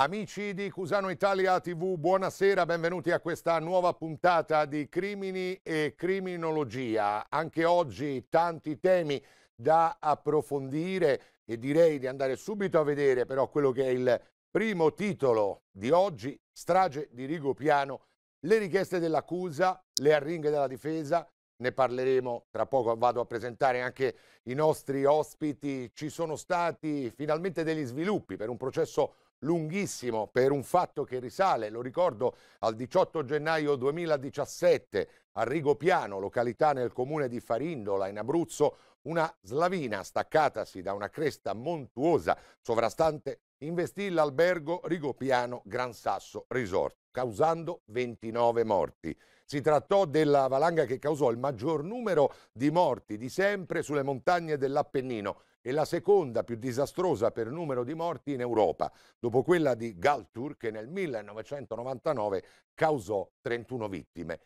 Amici di Cusano Italia TV, buonasera, benvenuti a questa nuova puntata di Crimini e Criminologia. Anche oggi tanti temi da approfondire e direi di andare subito a vedere però quello che è il primo titolo di oggi, strage di Rigopiano, le richieste dell'accusa, le arringhe della difesa, ne parleremo tra poco, vado a presentare anche i nostri ospiti. Ci sono stati finalmente degli sviluppi per un processo lunghissimo per un fatto che risale, lo ricordo, al 18 gennaio 2017 a Rigopiano, località nel comune di Farindola in Abruzzo, una slavina staccatasi da una cresta montuosa sovrastante investì l'albergo Rigopiano Gran Sasso Resort, causando 29 morti. Si trattò della valanga che causò il maggior numero di morti di sempre sulle montagne dell'Appennino e la seconda più disastrosa per numero di morti in Europa, dopo quella di Galtur che nel 1999 causò 31 vittime.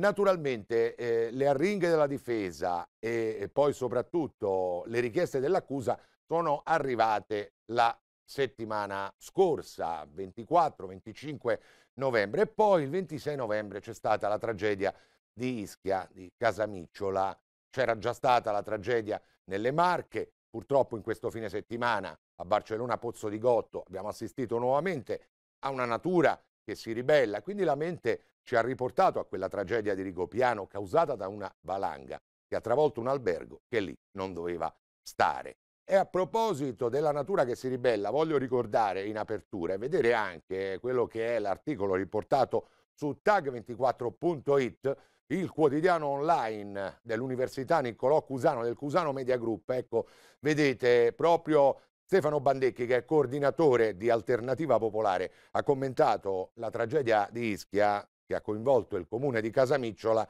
Naturalmente eh, le arringhe della difesa e, e poi soprattutto le richieste dell'accusa sono arrivate la settimana scorsa, 24-25 novembre. E poi il 26 novembre c'è stata la tragedia di Ischia, di Casamicciola. C'era già stata la tragedia nelle Marche, purtroppo in questo fine settimana a Barcellona Pozzo di Gotto abbiamo assistito nuovamente a una natura che si ribella, quindi la mente ci ha riportato a quella tragedia di Rigopiano causata da una valanga che ha travolto un albergo che lì non doveva stare. E a proposito della natura che si ribella, voglio ricordare in apertura e vedere anche quello che è l'articolo riportato su tag24.it, il quotidiano online dell'Università Niccolò Cusano, del Cusano Media Group. Ecco, vedete proprio Stefano Bandecchi, che è coordinatore di Alternativa Popolare, ha commentato la tragedia di Ischia che ha coinvolto il comune di Casamicciola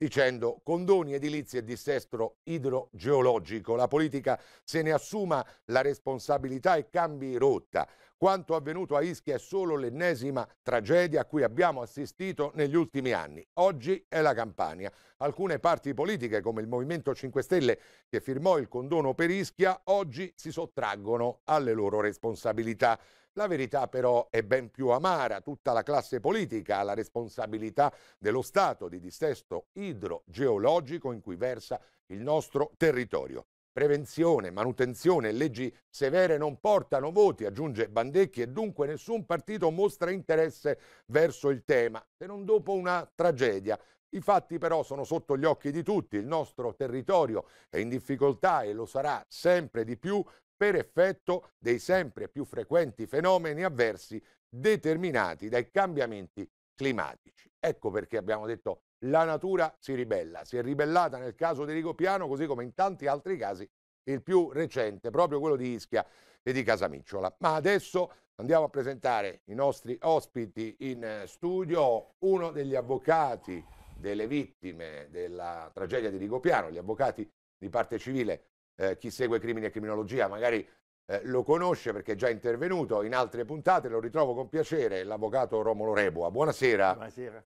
dicendo condoni edilizi e dissestro idrogeologico. La politica se ne assuma la responsabilità e cambi rotta. Quanto avvenuto a Ischia è solo l'ennesima tragedia a cui abbiamo assistito negli ultimi anni. Oggi è la Campania. Alcune parti politiche, come il Movimento 5 Stelle che firmò il condono per Ischia, oggi si sottraggono alle loro responsabilità. La verità però è ben più amara. Tutta la classe politica ha la responsabilità dello stato di dissesto idrogeologico in cui versa il nostro territorio. Prevenzione, manutenzione e leggi severe non portano voti, aggiunge Bandecchi, e dunque nessun partito mostra interesse verso il tema, se non dopo una tragedia. I fatti però sono sotto gli occhi di tutti, il nostro territorio è in difficoltà e lo sarà sempre di più per effetto dei sempre più frequenti fenomeni avversi determinati dai cambiamenti climatici. Ecco perché abbiamo detto la natura si ribella, si è ribellata nel caso di Rigopiano così come in tanti altri casi, il più recente, proprio quello di Ischia e di Casamicciola. Ma adesso andiamo a presentare i nostri ospiti in studio, uno degli avvocati delle vittime della tragedia di Rigopiano, gli avvocati di parte civile eh, chi segue crimini e criminologia magari eh, lo conosce perché è già intervenuto in altre puntate, lo ritrovo con piacere, l'avvocato Romolo Rebua. Buonasera. Buonasera.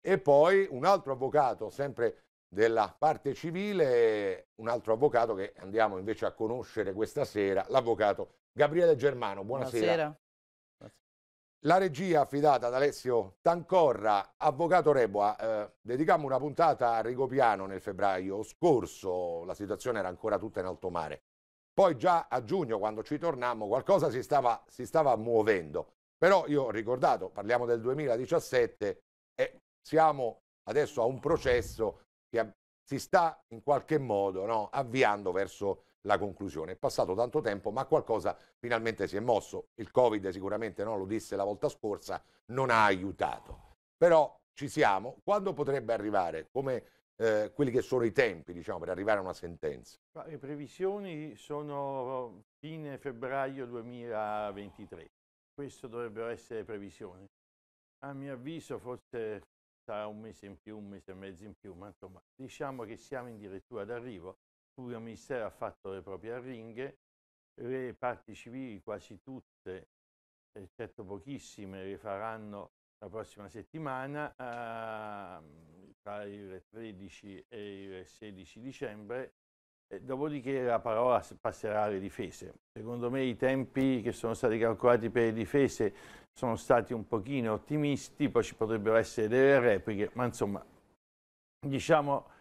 E poi un altro avvocato, sempre della parte civile, un altro avvocato che andiamo invece a conoscere questa sera, l'avvocato Gabriele Germano. Buonasera. Buonasera. La regia affidata ad Alessio Tancorra, avvocato Reboa, eh, dedicammo una puntata a Rigopiano nel febbraio scorso, la situazione era ancora tutta in alto mare. Poi già a giugno, quando ci tornammo, qualcosa si stava, si stava muovendo. Però io ho ricordato, parliamo del 2017 e siamo adesso a un processo che si sta in qualche modo no, avviando verso la conclusione. È passato tanto tempo, ma qualcosa finalmente si è mosso. Il Covid sicuramente, no, lo disse la volta scorsa, non ha aiutato. Però ci siamo. Quando potrebbe arrivare? Come eh, quelli che sono i tempi, diciamo, per arrivare a una sentenza? Le previsioni sono fine febbraio 2023. Queste dovrebbero essere previsioni. A mio avviso forse sarà un mese in più, un mese e mezzo in più, ma insomma diciamo che siamo in direttura d'arrivo cui ministero ha fatto le proprie arringhe, le parti civili quasi tutte, eccetto pochissime, le faranno la prossima settimana, eh, tra il 13 e il 16 dicembre, e dopodiché la parola passerà alle difese. Secondo me i tempi che sono stati calcolati per le difese sono stati un pochino ottimisti, poi ci potrebbero essere delle repliche, ma insomma, diciamo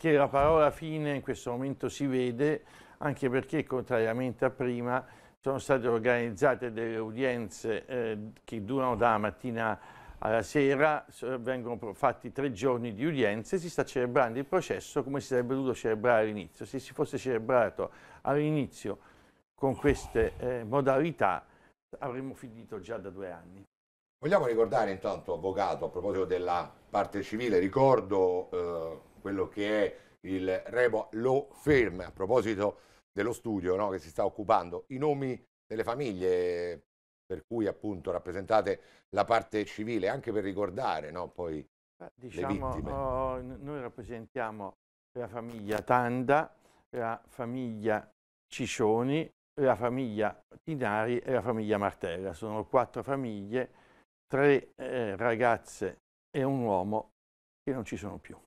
che la parola fine in questo momento si vede, anche perché contrariamente a prima sono state organizzate delle udienze eh, che durano dalla mattina alla sera, vengono fatti tre giorni di udienze, e si sta celebrando il processo come si sarebbe dovuto celebrare all'inizio. Se si fosse celebrato all'inizio con queste eh, modalità avremmo finito già da due anni. Vogliamo ricordare intanto, avvocato, a proposito della parte civile, ricordo eh quello che è il Rebo Lo Firm, a proposito dello studio no, che si sta occupando, i nomi delle famiglie per cui appunto rappresentate la parte civile, anche per ricordare no, poi diciamo, oh, oh noi rappresentiamo la famiglia Tanda, la famiglia Ciccioni, la famiglia Tinari e la famiglia Martella. Sono quattro famiglie, tre eh, ragazze e un uomo che non ci sono più.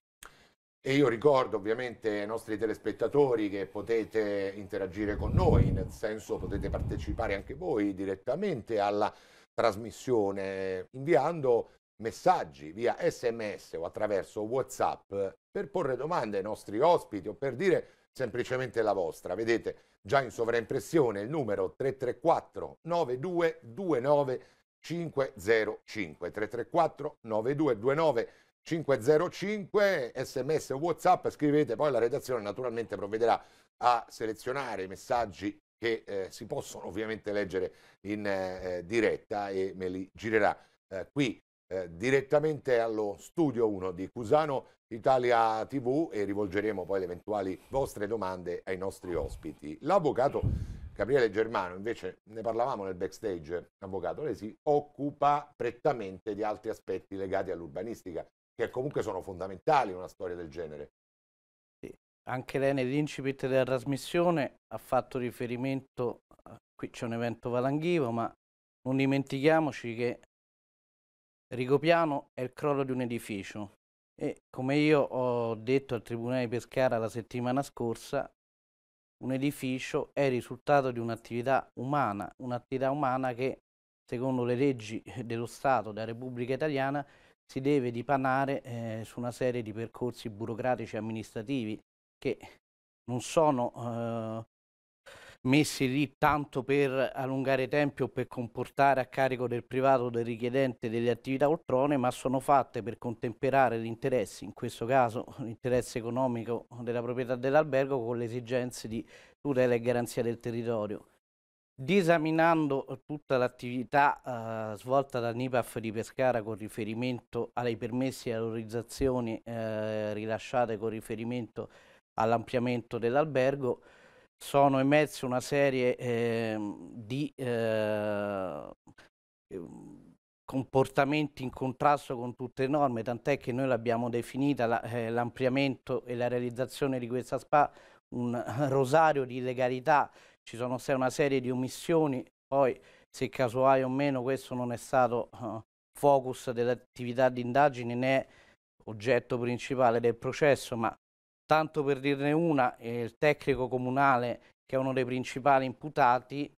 E io ricordo ovviamente ai nostri telespettatori che potete interagire con noi, nel senso potete partecipare anche voi direttamente alla trasmissione inviando messaggi via sms o attraverso whatsapp per porre domande ai nostri ospiti o per dire semplicemente la vostra. Vedete già in sovraimpressione il numero 334 9229 505 334 9229 505 505, sms o whatsapp, scrivete, poi la redazione naturalmente provvederà a selezionare i messaggi che eh, si possono ovviamente leggere in eh, diretta e me li girerà eh, qui eh, direttamente allo studio 1 di Cusano Italia TV e rivolgeremo poi le eventuali vostre domande ai nostri ospiti. L'avvocato Gabriele Germano, invece ne parlavamo nel backstage, avvocato, lei si occupa prettamente di altri aspetti legati all'urbanistica, che comunque sono fondamentali in una storia del genere. Sì. Anche lei nell'incipit della trasmissione ha fatto riferimento, eh, qui c'è un evento valanghivo, ma non dimentichiamoci che Rigopiano è il crollo di un edificio e come io ho detto al Tribunale di Pescara la settimana scorsa, un edificio è il risultato di un'attività umana, un'attività umana che secondo le leggi dello Stato, della Repubblica Italiana, si deve dipanare eh, su una serie di percorsi burocratici e amministrativi che non sono eh, messi lì tanto per allungare i tempi o per comportare a carico del privato o del richiedente delle attività oltrone, ma sono fatte per contemperare gli interessi, in questo caso l'interesse economico della proprietà dell'albergo, con le esigenze di tutela e garanzia del territorio. Disaminando eh, tutta l'attività eh, svolta dal NIPAF di Pescara con riferimento ai permessi e autorizzazioni eh, rilasciate con riferimento all'ampliamento dell'albergo, sono emerse una serie ehm, eh, di ehm, comportamenti in contrasto con tutte le norme, tant'è che noi l'abbiamo definita eh, l'ampliamento la, e la realizzazione di questa SPA un rosario di illegalità ci sono state una serie di omissioni, poi se casuali o meno questo non è stato uh, focus dell'attività di indagine né oggetto principale del processo, ma tanto per dirne una, il tecnico comunale che è uno dei principali imputati,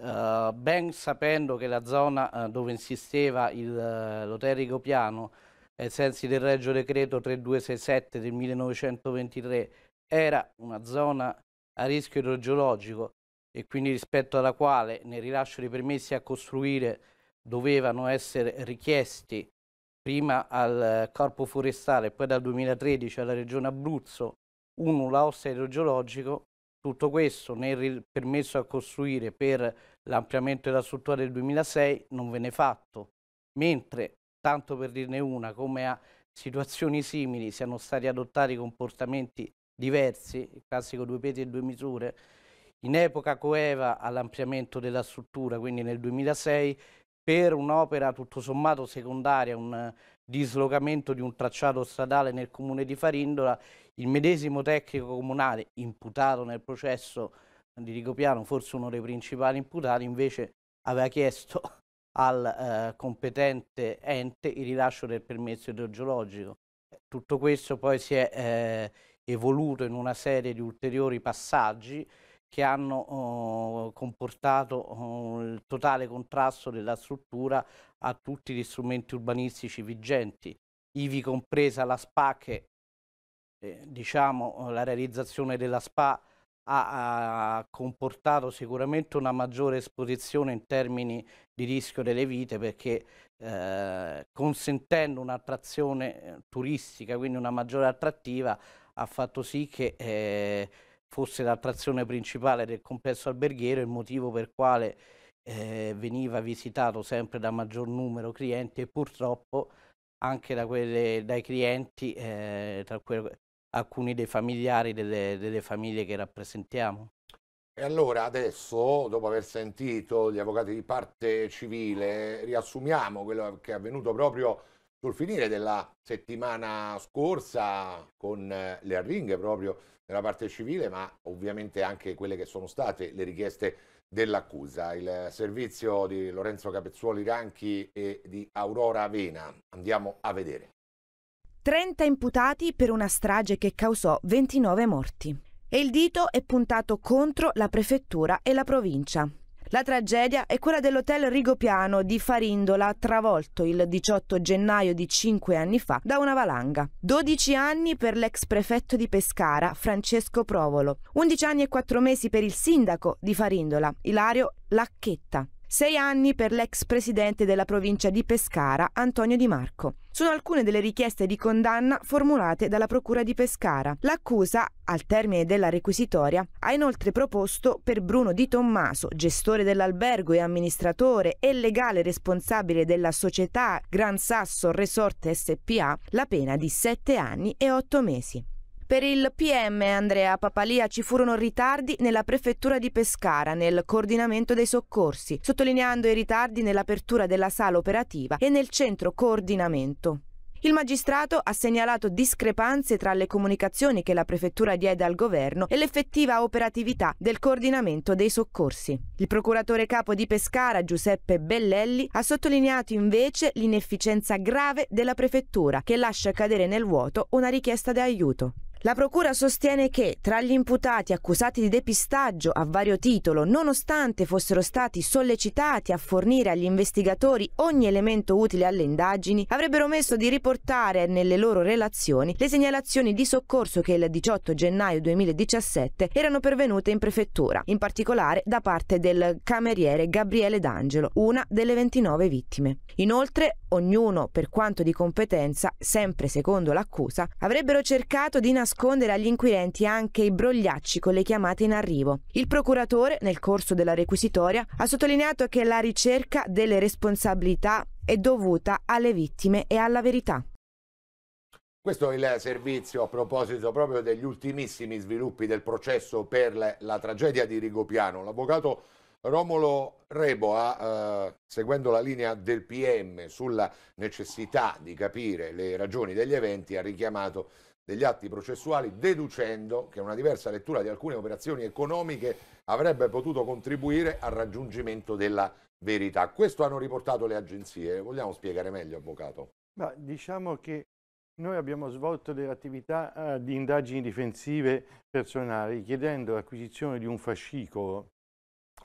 uh, ben sapendo che la zona uh, dove insisteva l'hotel Rigopiano ai sensi del Regio Decreto 3267 del 1923 era una zona a rischio idrogeologico e quindi rispetto alla quale nel rilascio dei permessi a costruire dovevano essere richiesti prima al Corpo Forestale e poi dal 2013 alla Regione Abruzzo un nulla ossa idrogeologico, tutto questo nel permesso a costruire per l'ampliamento della struttura del 2006 non venne fatto, mentre, tanto per dirne una, come a situazioni simili siano stati adottati comportamenti diversi, il classico due pesi e due misure, in epoca coeva all'ampliamento della struttura, quindi nel 2006, per un'opera tutto sommato secondaria, un dislocamento di un tracciato stradale nel comune di Farindola, il medesimo tecnico comunale imputato nel processo di Ricopiano, forse uno dei principali imputati, invece aveva chiesto al eh, competente ente il rilascio del permesso idrogeologico. Tutto questo poi si è eh, evoluto in una serie di ulteriori passaggi che hanno eh, comportato eh, il totale contrasto della struttura a tutti gli strumenti urbanistici vigenti, ivi compresa la SPA che eh, diciamo, oh, la realizzazione della SPA ha, ha, comportato sicuramente una maggiore esposizione in termini di rischio delle vite perché eh, consentendo un'attrazione eh, turistica, quindi una maggiore attrattiva, ha fatto sì che eh, fosse l'attrazione principale del complesso alberghiero il motivo per quale eh, veniva visitato sempre da maggior numero clienti e purtroppo anche da quelle, dai clienti, eh, tra que- alcuni dei familiari delle, delle famiglie che rappresentiamo. E allora adesso, dopo aver sentito gli avvocati di parte civile, riassumiamo quello che è avvenuto proprio sul finire della settimana scorsa con eh, le arringhe proprio nella parte civile, ma ovviamente anche quelle che sono state le richieste dell'accusa. Il servizio di Lorenzo Capezzuoli Ranchi e di Aurora Avena. Andiamo a vedere. 30 imputati per una strage che causò 29 morti. E il dito è puntato contro la prefettura e la provincia. La tragedia è quella dell'hotel Rigopiano di Farindola, travolto il 18 gennaio di cinque anni fa da una valanga. 12 anni per l'ex prefetto di Pescara, Francesco Provolo. 11 anni e 4 mesi per il sindaco di Farindola, Ilario Lacchetta sei anni per l'ex presidente della provincia di Pescara, Antonio Di Marco. Sono alcune delle richieste di condanna formulate dalla Procura di Pescara. L'accusa, al termine della requisitoria, ha inoltre proposto per Bruno Di Tommaso, gestore dell'albergo e amministratore e legale responsabile della società Gran Sasso Resort SPA, la pena di sette anni e otto mesi. Per il PM Andrea Papalia ci furono ritardi nella prefettura di Pescara nel coordinamento dei soccorsi, sottolineando i ritardi nell'apertura della sala operativa e nel centro coordinamento. Il magistrato ha segnalato discrepanze tra le comunicazioni che la prefettura diede al governo e l'effettiva operatività del coordinamento dei soccorsi. Il procuratore capo di Pescara, Giuseppe Bellelli, ha sottolineato invece l'inefficienza grave della prefettura che lascia cadere nel vuoto una richiesta di aiuto. La Procura sostiene che tra gli imputati accusati di depistaggio a vario titolo, nonostante fossero stati sollecitati a fornire agli investigatori ogni elemento utile alle indagini, avrebbero messo di riportare nelle loro relazioni le segnalazioni di soccorso che il 18 gennaio 2017 erano pervenute in prefettura, in particolare da parte del cameriere Gabriele D'Angelo, una delle 29 vittime. Inoltre, ognuno, per quanto di competenza, sempre secondo l'accusa, avrebbero cercato di nascondere nascondere agli inquirenti anche i brogliacci con le chiamate in arrivo. Il procuratore, nel corso della requisitoria, ha sottolineato che la ricerca delle responsabilità è dovuta alle vittime e alla verità. Questo è il servizio a proposito proprio degli ultimissimi sviluppi del processo per la, la tragedia di Rigopiano. L'avvocato Romolo Rebo ha, eh, seguendo la linea del PM sulla necessità di capire le ragioni degli eventi, ha richiamato degli atti processuali deducendo che una diversa lettura di alcune operazioni economiche avrebbe potuto contribuire al raggiungimento della verità. Questo hanno riportato le agenzie. Vogliamo spiegare meglio, Avvocato? Ma diciamo che noi abbiamo svolto delle attività eh, di indagini difensive personali chiedendo l'acquisizione di un fascicolo,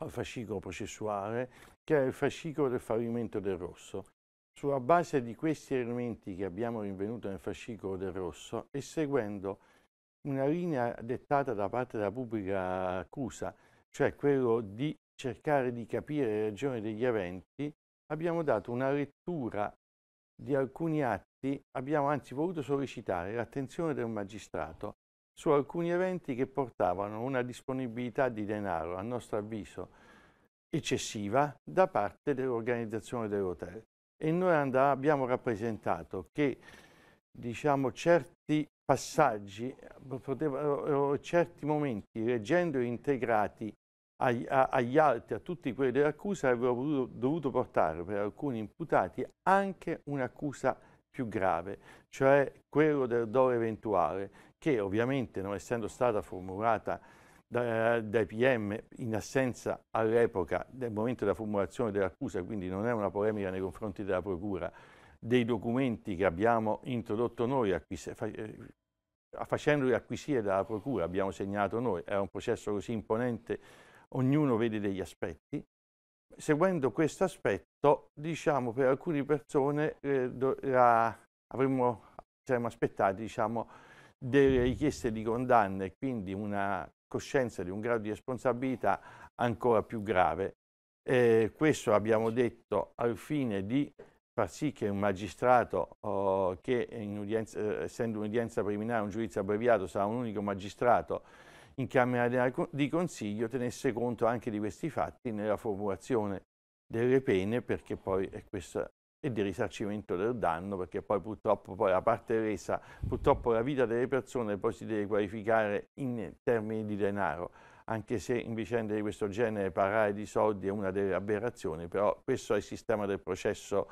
un fascicolo processuale, che è il fascicolo del fallimento del Rosso. Sulla base di questi elementi che abbiamo rinvenuto nel fascicolo del rosso e seguendo una linea dettata da parte della pubblica accusa, cioè quello di cercare di capire le ragioni degli eventi, abbiamo dato una lettura di alcuni atti, abbiamo anzi voluto sollecitare l'attenzione del magistrato su alcuni eventi che portavano una disponibilità di denaro, a nostro avviso, eccessiva da parte dell'organizzazione dell'hotel e noi abbiamo rappresentato che diciamo, certi passaggi, eh, potevano, eh, eh, oh, certi momenti, leggendo integrati agli, agli altri, a tutti quelli dell'accusa, avrebbero potuto, dovuto portare per alcuni imputati anche un'accusa più grave, cioè quello del dolo eventuale, che ovviamente non essendo stata formulata da, dai PM in assenza all'epoca del momento della formulazione dell'accusa, quindi non è una polemica nei confronti della Procura, dei documenti che abbiamo introdotto noi, eh, facendoli acquisire dalla Procura, abbiamo segnato noi, è un processo così imponente, ognuno vede degli aspetti. Seguendo questo aspetto, diciamo, per alcune persone eh, avremmo, saremmo aspettati diciamo, delle richieste di condanna e quindi una coscienza di un grado di responsabilità ancora più grave. Eh, questo abbiamo detto al fine di far sì che un magistrato, oh, che udienza, eh, essendo un'udienza preliminare, un giudizio abbreviato, sarà un unico magistrato in Camera di Consiglio, tenesse conto anche di questi fatti nella formulazione delle pene, perché poi è questa e di risarcimento del danno, perché poi purtroppo poi la parte resa, purtroppo la vita delle persone poi si deve qualificare in termini di denaro, anche se in vicende di questo genere parlare di soldi è una delle aberrazioni, però questo è il sistema del processo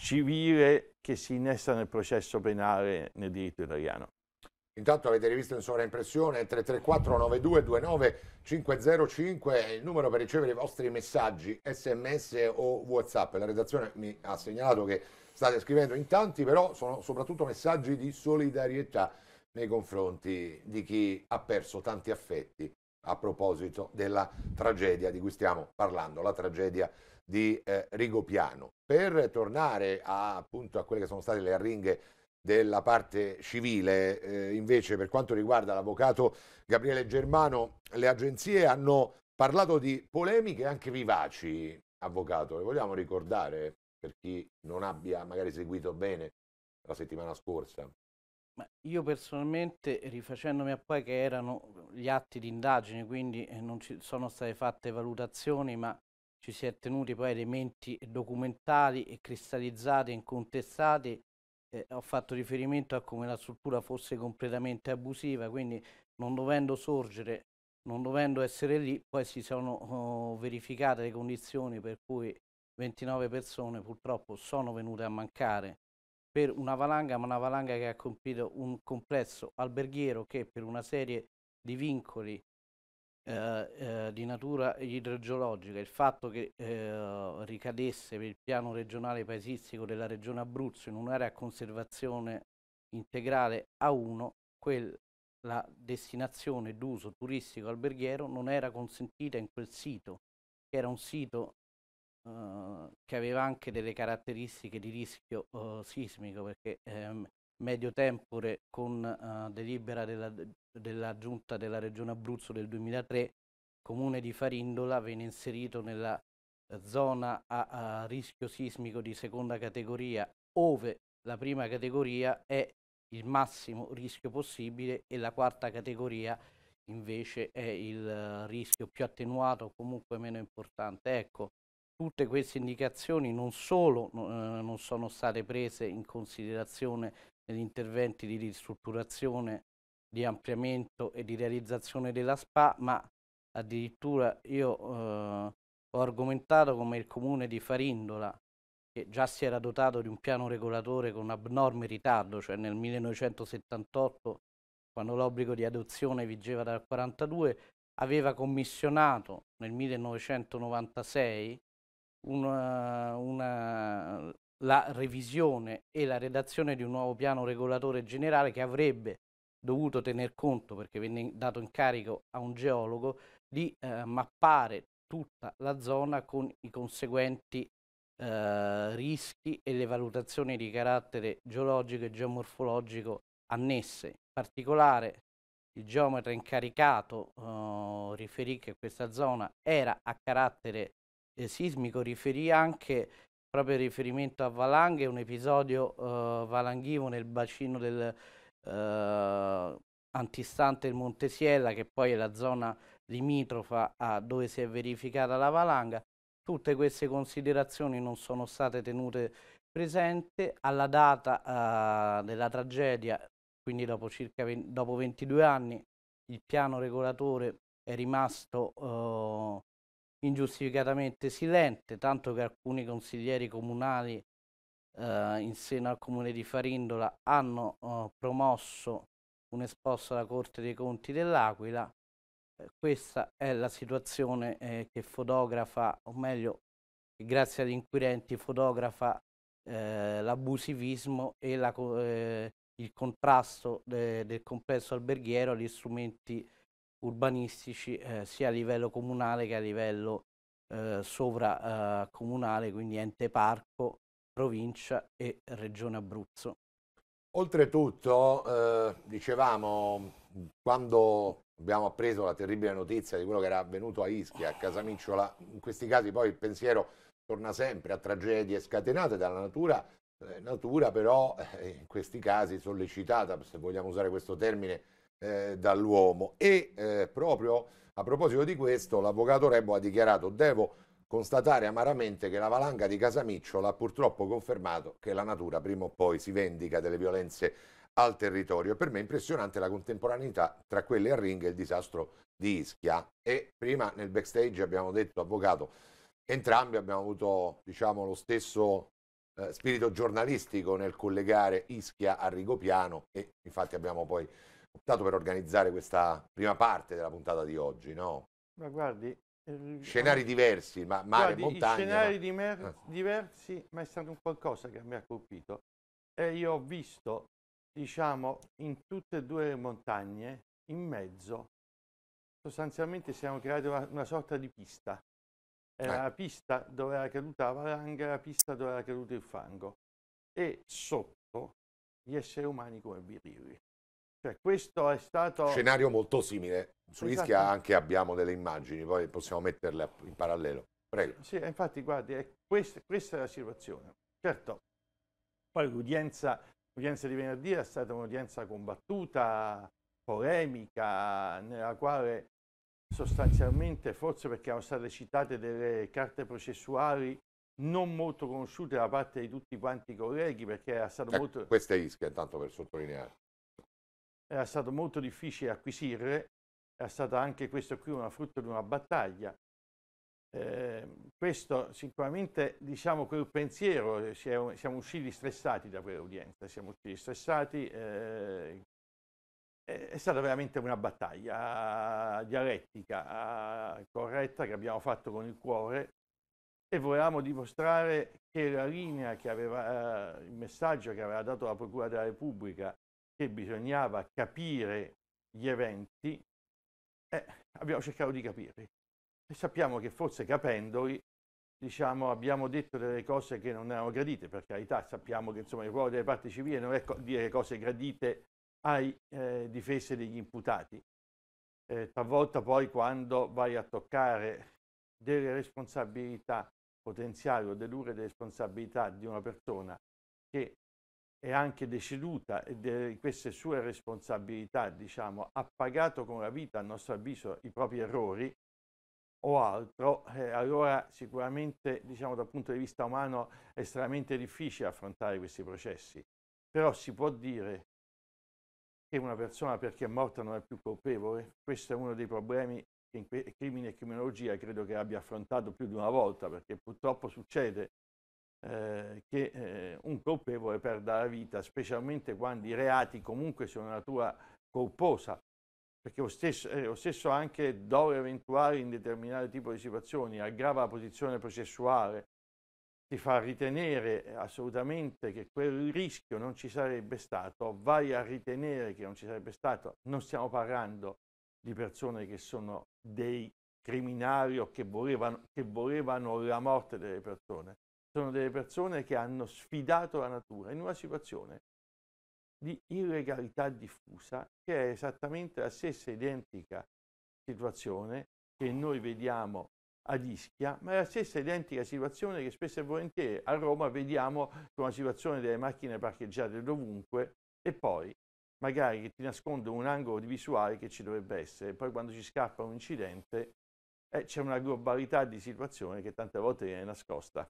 civile che si innesta nel processo penale nel diritto italiano. Intanto avete rivisto in sovraimpressione 334 92 29 505 è il numero per ricevere i vostri messaggi sms o whatsapp. La redazione mi ha segnalato che state scrivendo in tanti, però sono soprattutto messaggi di solidarietà nei confronti di chi ha perso tanti affetti a proposito della tragedia di cui stiamo parlando, la tragedia di eh, Rigopiano. Per tornare a, appunto a quelle che sono state le arringhe della parte civile. Eh, invece per quanto riguarda l'avvocato Gabriele Germano, le agenzie hanno parlato di polemiche anche vivaci, avvocato, le vogliamo ricordare per chi non abbia magari seguito bene la settimana scorsa. Ma io personalmente, rifacendomi a poi che erano gli atti di indagine, quindi eh, non ci sono state fatte valutazioni, ma ci si è tenuti poi elementi documentali e cristallizzati e incontestati eh, ho fatto riferimento a come la struttura fosse completamente abusiva, quindi non dovendo sorgere, non dovendo essere lì, poi si sono oh, verificate le condizioni per cui 29 persone purtroppo sono venute a mancare per una valanga, ma una valanga che ha colpito un complesso alberghiero che per una serie di vincoli eh, eh, di natura idrogeologica, il fatto che eh, ricadesse per il piano regionale paesistico della regione Abruzzo in un'area a conservazione integrale A1, quella destinazione d'uso turistico alberghiero non era consentita in quel sito, che era un sito eh, che aveva anche delle caratteristiche di rischio eh, sismico perché ehm, medio tempore con uh, delibera della, della, giunta della regione Abruzzo del 2003, comune di Farindola viene inserito nella eh, zona a, a rischio sismico di seconda categoria, ove la prima categoria è il massimo rischio possibile e la quarta categoria invece è il eh, rischio più attenuato, o comunque meno importante. Ecco, tutte queste indicazioni non solo eh, non sono state prese in considerazione negli interventi di ristrutturazione, di ampliamento e di realizzazione della SPA, ma addirittura io eh, ho argomentato come il comune di Farindola, che già si era dotato di un piano regolatore con abnorme ritardo, cioè nel 1978, quando l'obbligo di adozione vigeva dal 1942, aveva commissionato nel 1996 eh, una, una, la revisione e la redazione di un nuovo piano regolatore generale che avrebbe dovuto tener conto, perché venne dato incarico a un geologo, di eh, mappare tutta la zona con i conseguenti eh, rischi e le valutazioni di carattere geologico e geomorfologico annesse. In particolare il geometra incaricato eh, riferì che questa zona era a carattere eh, sismico, riferì anche proprio riferimento a valanghe, un episodio eh, valanghivo nel bacino del, eh, antistante il Montesiella, che poi è la zona limitrofa a dove si è verificata la valanga. Tutte queste considerazioni non sono state tenute presente alla data eh, della tragedia, quindi dopo circa 20, dopo 22 anni il piano regolatore è rimasto eh, ingiustificatamente silente, tanto che alcuni consiglieri comunali eh, in seno al comune di Farindola hanno eh, promosso un esposto alla Corte dei Conti dell'Aquila. Eh, questa è la situazione eh, che fotografa, o meglio, grazie agli inquirenti fotografa eh, l'abusivismo e la, il contrasto de del complesso alberghiero agli strumenti urbanistici eh, sia a livello comunale che a livello eh, sovracomunale, eh, quindi ente parco, provincia e regione Abruzzo. Oltretutto, eh, dicevamo, quando abbiamo appreso la terribile notizia di quello che era avvenuto a Ischia, a Casamicciola, in questi casi poi il pensiero torna sempre a tragedie scatenate dalla natura, eh, natura però eh, in questi casi sollecitata, se vogliamo usare questo termine, eh, dall'uomo. E eh, proprio a proposito di questo, l'avvocato Rebo ha dichiarato: Devo constatare amaramente che la valanga di Casamicciola ha purtroppo confermato che la natura prima o poi si vendica delle violenze al territorio. Per me è impressionante la contemporaneità tra quelle a ring e il disastro di Ischia. E prima nel backstage abbiamo detto, avvocato, entrambi abbiamo avuto diciamo, lo stesso eh, spirito giornalistico nel collegare Ischia a Rigopiano e infatti abbiamo poi stato per organizzare questa prima parte della puntata di oggi, no? Ma guardi... Eh, scenari eh, diversi, ma mare guardi, montagna... Scenari ma... Eh. diversi, ma è stato un qualcosa che mi ha colpito. E io ho visto, diciamo, in tutte e due le montagne, in mezzo, sostanzialmente siamo creati una, una sorta di pista. Era eh. la pista dove era caduta la valanga, la pista dove era caduto il fango. E sotto gli esseri umani come birilli. Cioè, questo è stato... Scenario molto simile. Su esatto. Ischia anche abbiamo delle immagini, poi possiamo metterle in parallelo. Prego. Sì, eh, infatti, guardi, è questa, questa, è la situazione. Certo, poi l'udienza, di venerdì è stata un'udienza combattuta, polemica, nella quale sostanzialmente, forse perché erano state citate delle carte processuali non molto conosciute da parte di tutti quanti i colleghi, perché era stato eh, molto... Questa è Ischia, intanto per sottolineare era stato molto difficile acquisire, era stata anche questo qui una frutto di una battaglia. Eh, questo sicuramente, diciamo, quel pensiero, eh, siamo, siamo usciti stressati da quell'udienza, siamo usciti stressati, eh, è stata veramente una battaglia dialettica corretta che abbiamo fatto con il cuore e volevamo dimostrare che la linea che aveva, eh, il messaggio che aveva dato la Procura della Repubblica che bisognava capire gli eventi, eh, abbiamo cercato di capirli. E sappiamo che forse capendoli diciamo, abbiamo detto delle cose che non erano gradite, per carità sappiamo che insomma, il ruolo delle parti civili non è co- dire cose gradite ai eh, difese degli imputati. Eh, talvolta poi quando vai a toccare delle responsabilità potenziali o delure delle responsabilità di una persona che è anche deceduta e queste sue responsabilità, diciamo, ha pagato con la vita, a nostro avviso, i propri errori o altro, eh, allora sicuramente, diciamo, dal punto di vista umano è estremamente difficile affrontare questi processi. Però si può dire che una persona perché è morta non è più colpevole? Questo è uno dei problemi che in crimine e criminologia credo che abbia affrontato più di una volta, perché purtroppo succede eh, che eh, un colpevole perda la vita, specialmente quando i reati comunque sono una natura colposa, perché lo stesso, eh, lo stesso anche dolo eventuale in determinate tipo di situazioni aggrava la posizione processuale, ti fa ritenere eh, assolutamente che quel rischio non ci sarebbe stato, vai a ritenere che non ci sarebbe stato, non stiamo parlando di persone che sono dei criminali o che volevano, che volevano la morte delle persone, sono delle persone che hanno sfidato la natura in una situazione di illegalità diffusa, che è esattamente la stessa identica situazione che noi vediamo ad Ischia, ma è la stessa identica situazione che spesso e volentieri a Roma vediamo con la situazione delle macchine parcheggiate dovunque e poi magari che ti nascondono un angolo di visuale che ci dovrebbe essere, poi quando ci scappa un incidente eh, c'è una globalità di situazione che tante volte viene nascosta.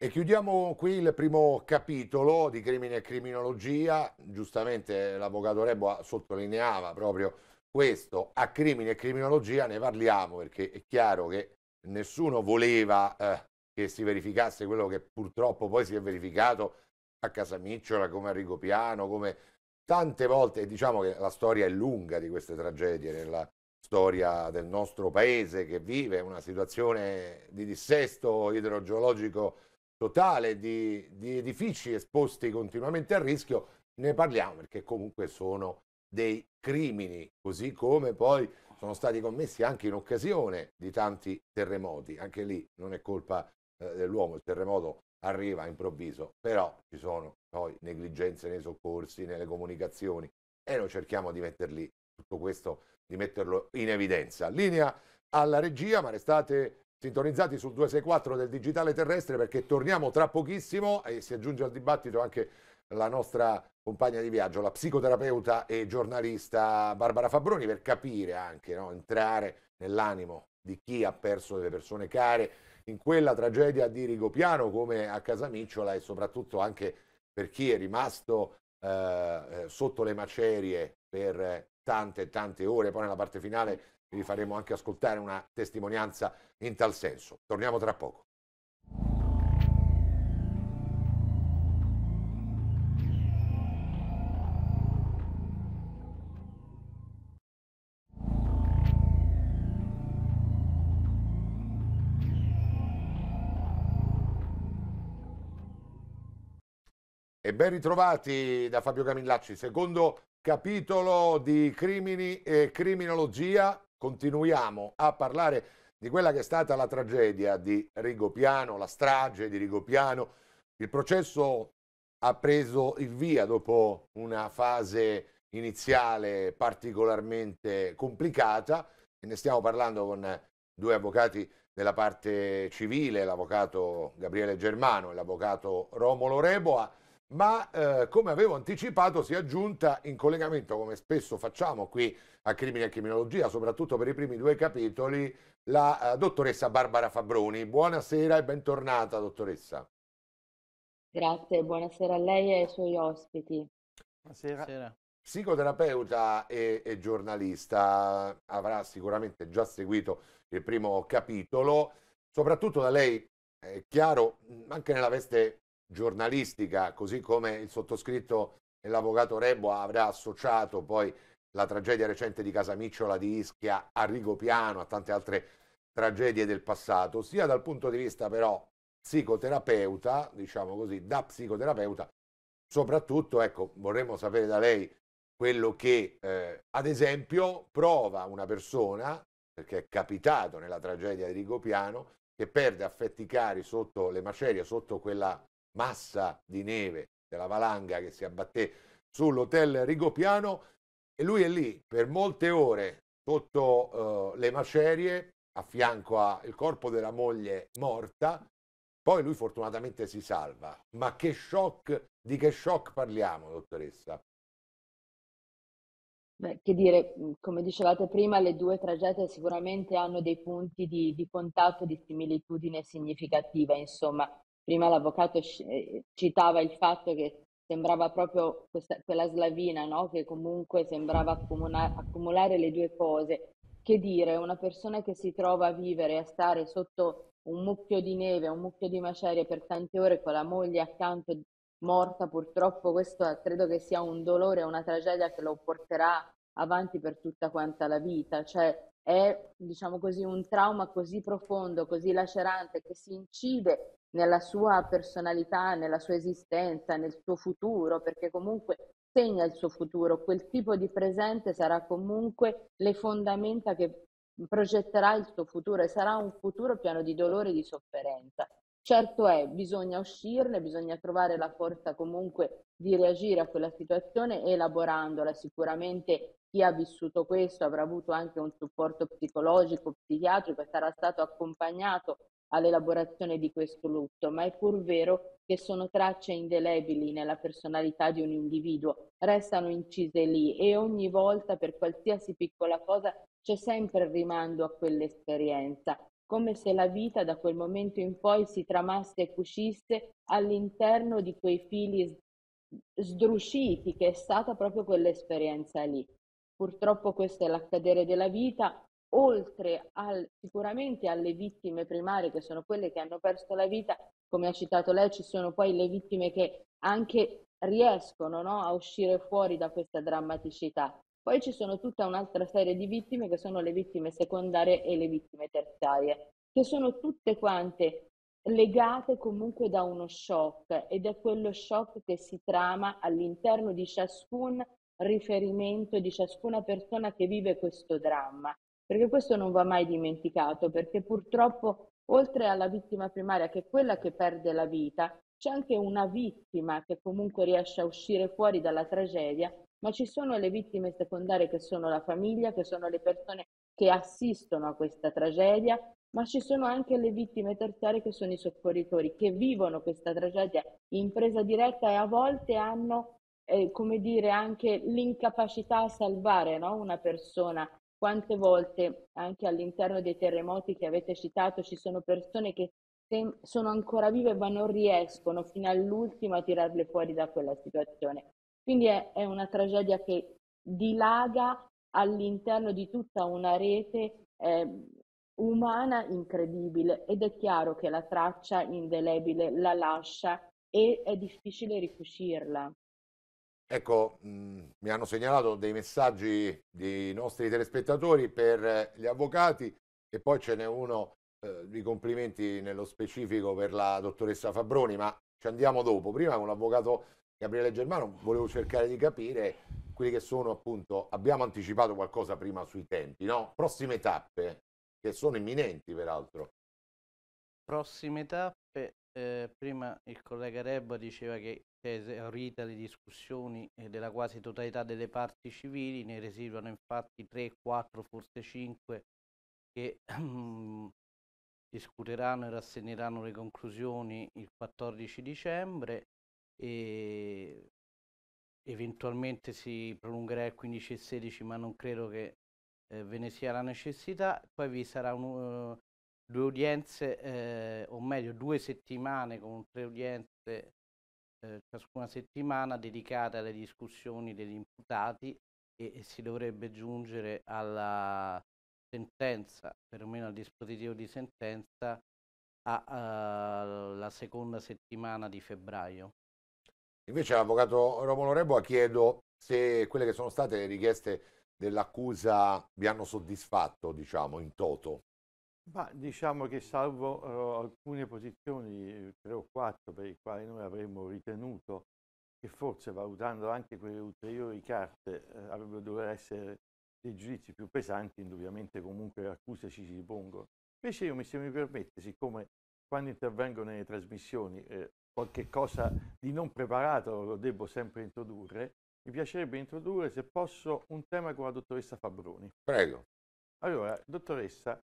E chiudiamo qui il primo capitolo di crimine e criminologia. Giustamente eh, l'avvocato Rebo sottolineava proprio questo. A crimine e criminologia ne parliamo perché è chiaro che nessuno voleva eh, che si verificasse quello che purtroppo poi si è verificato a Casamicciola, come a Rigopiano, come tante volte. diciamo che la storia è lunga di queste tragedie nella storia del nostro paese che vive una situazione di dissesto idrogeologico totale di, di edifici esposti continuamente a rischio, ne parliamo perché comunque sono dei crimini, così come poi sono stati commessi anche in occasione di tanti terremoti. Anche lì non è colpa eh, dell'uomo, il terremoto arriva improvviso, però ci sono poi negligenze nei soccorsi, nelle comunicazioni e noi cerchiamo di metterli tutto questo, di metterlo in evidenza. Linea alla regia, ma restate Sintonizzati sul 264 del digitale terrestre perché torniamo tra pochissimo e si aggiunge al dibattito anche la nostra compagna di viaggio, la psicoterapeuta e giornalista Barbara Fabbroni per capire anche, no, entrare nell'animo di chi ha perso delle persone care in quella tragedia di Rigopiano come a Casamicciola e soprattutto anche per chi è rimasto eh, eh, sotto le macerie per tante tante ore. Poi nella parte finale vi faremo anche ascoltare una testimonianza in tal senso. Torniamo tra poco. E ben ritrovati da Fabio Camillacci, secondo capitolo di crimini e criminologia continuiamo a parlare di quella che è stata la tragedia di Rigopiano, la strage di Rigopiano. Il processo ha preso il via dopo una fase iniziale particolarmente complicata e ne stiamo parlando con due avvocati della parte civile, l'avvocato Gabriele Germano e l'avvocato Romolo Reboa ma eh, come avevo anticipato si è aggiunta in collegamento, come spesso facciamo qui a Crimine e Criminologia, soprattutto per i primi due capitoli, la eh, dottoressa Barbara Fabroni. Buonasera e bentornata, dottoressa. Grazie, buonasera a lei e ai suoi ospiti. Buonasera. buonasera. Psicoterapeuta e, e giornalista avrà sicuramente già seguito il primo capitolo, soprattutto da lei è chiaro, anche nella veste giornalistica, così come il sottoscritto e l'avvocato Rebo avrà associato poi la tragedia recente di Casamicciola di Ischia a Rigopiano, a tante altre tragedie del passato, sia dal punto di vista però psicoterapeuta, diciamo così, da psicoterapeuta, soprattutto ecco, vorremmo sapere da lei quello che eh, ad esempio prova una persona, perché è capitato nella tragedia di Rigopiano, che perde affetti cari sotto le macerie, sotto quella massa di neve, della valanga che si abbatté sull'hotel Rigopiano e lui è lì per molte ore sotto eh, le macerie a fianco al corpo della moglie morta. Poi lui fortunatamente si salva. Ma che shock, di che shock parliamo, dottoressa? Beh, che dire, mm, come dicevate prima, le due tragedie sicuramente hanno dei punti di, di contatto di similitudine significativa, insomma, prima l'avvocato eh, citava il fatto che sembrava proprio questa, quella slavina, no? che comunque sembrava accumulare, accumulare le due cose. Che dire, una persona che si trova a vivere, a stare sotto un mucchio di neve, un mucchio di macerie per tante ore con la moglie accanto morta, purtroppo questo credo che sia un dolore, una tragedia che lo porterà avanti per tutta quanta la vita, cioè è diciamo così un trauma così profondo, così lacerante che si incide nella sua personalità, nella sua esistenza, nel suo futuro, perché comunque segna il suo futuro, quel tipo di presente sarà comunque le fondamenta che progetterà il suo futuro e sarà un futuro pieno di dolore e di sofferenza. Certo è, bisogna uscirne, bisogna trovare la forza comunque di reagire a quella situazione elaborandola. Sicuramente chi ha vissuto questo avrà avuto anche un supporto psicologico, psichiatrico e sarà stato accompagnato all'elaborazione di questo lutto, ma è pur vero che sono tracce indelebili nella personalità di un individuo, restano incise lì e ogni volta per qualsiasi piccola cosa c'è sempre il rimando a quell'esperienza, come se la vita da quel momento in poi si tramasse e cucisse all'interno di quei fili sdrusciti che è stata proprio quell'esperienza lì. Purtroppo questo è l'accadere della vita oltre al, sicuramente alle vittime primarie, che sono quelle che hanno perso la vita, come ha citato lei, ci sono poi le vittime che anche riescono no, a uscire fuori da questa drammaticità. Poi ci sono tutta un'altra serie di vittime che sono le vittime secondarie e le vittime terziarie, che sono tutte quante legate comunque da uno shock ed è quello shock che si trama all'interno di ciascun riferimento di ciascuna persona che vive questo dramma perché questo non va mai dimenticato, perché purtroppo oltre alla vittima primaria, che è quella che perde la vita, c'è anche una vittima che comunque riesce a uscire fuori dalla tragedia, ma ci sono le vittime secondarie che sono la famiglia, che sono le persone che assistono a questa tragedia, ma ci sono anche le vittime terziarie che sono i soccorritori, che vivono questa tragedia in presa diretta e a volte hanno, eh, come dire, anche l'incapacità a salvare no? una persona quante volte anche all'interno dei terremoti che avete citato ci sono persone che sono ancora vive ma non riescono fino all'ultimo a tirarle fuori da quella situazione. Quindi è, è una tragedia che dilaga all'interno di tutta una rete eh, umana incredibile ed è chiaro che la traccia indelebile la lascia e è difficile ricucirla. Ecco, mh, mm, mi hanno segnalato dei messaggi dei nostri telespettatori per eh, gli avvocati e poi ce n'è uno eh, di complimenti nello specifico per la dottoressa Fabroni, ma ci andiamo dopo. Prima con l'avvocato Gabriele Germano volevo cercare di capire quelli che sono appunto, abbiamo anticipato qualcosa prima sui tempi, no? Prossime tappe, che sono imminenti peraltro. Prossime tappe, eh, prima il collega Rebba diceva che è esaurita le discussioni della quasi totalità delle parti civili, ne residuano infatti 3, 4, forse 5 che discuteranno e rassegneranno le conclusioni il 14 dicembre e eventualmente si prolungherà il 15 e 16 ma non credo che eh, ve ne sia la necessità poi vi sarà un, uh, due udienze, eh, o meglio due settimane con tre udienze eh, ciascuna settimana dedicate alle discussioni degli imputati e, e, si dovrebbe giungere alla sentenza, perlomeno al dispositivo di sentenza, alla eh, seconda settimana di febbraio. Invece l'avvocato Romolo Reboa chiedo se quelle che sono state le richieste dell'accusa vi hanno soddisfatto, diciamo, in toto. Ma diciamo che salvo eh, alcune posizioni, tre o quattro, per le quali noi avremmo ritenuto che forse valutando anche quelle ulteriori carte eh, avrebbero dovuto essere dei giudizi più pesanti, indubbiamente comunque le accuse ci si pongono. Invece io, se mi permette, siccome quando intervengo nelle trasmissioni eh, qualche cosa di non preparato lo devo sempre introdurre, mi piacerebbe introdurre, se posso, un tema con la dottoressa Fabroni. Prego. Allora, dottoressa,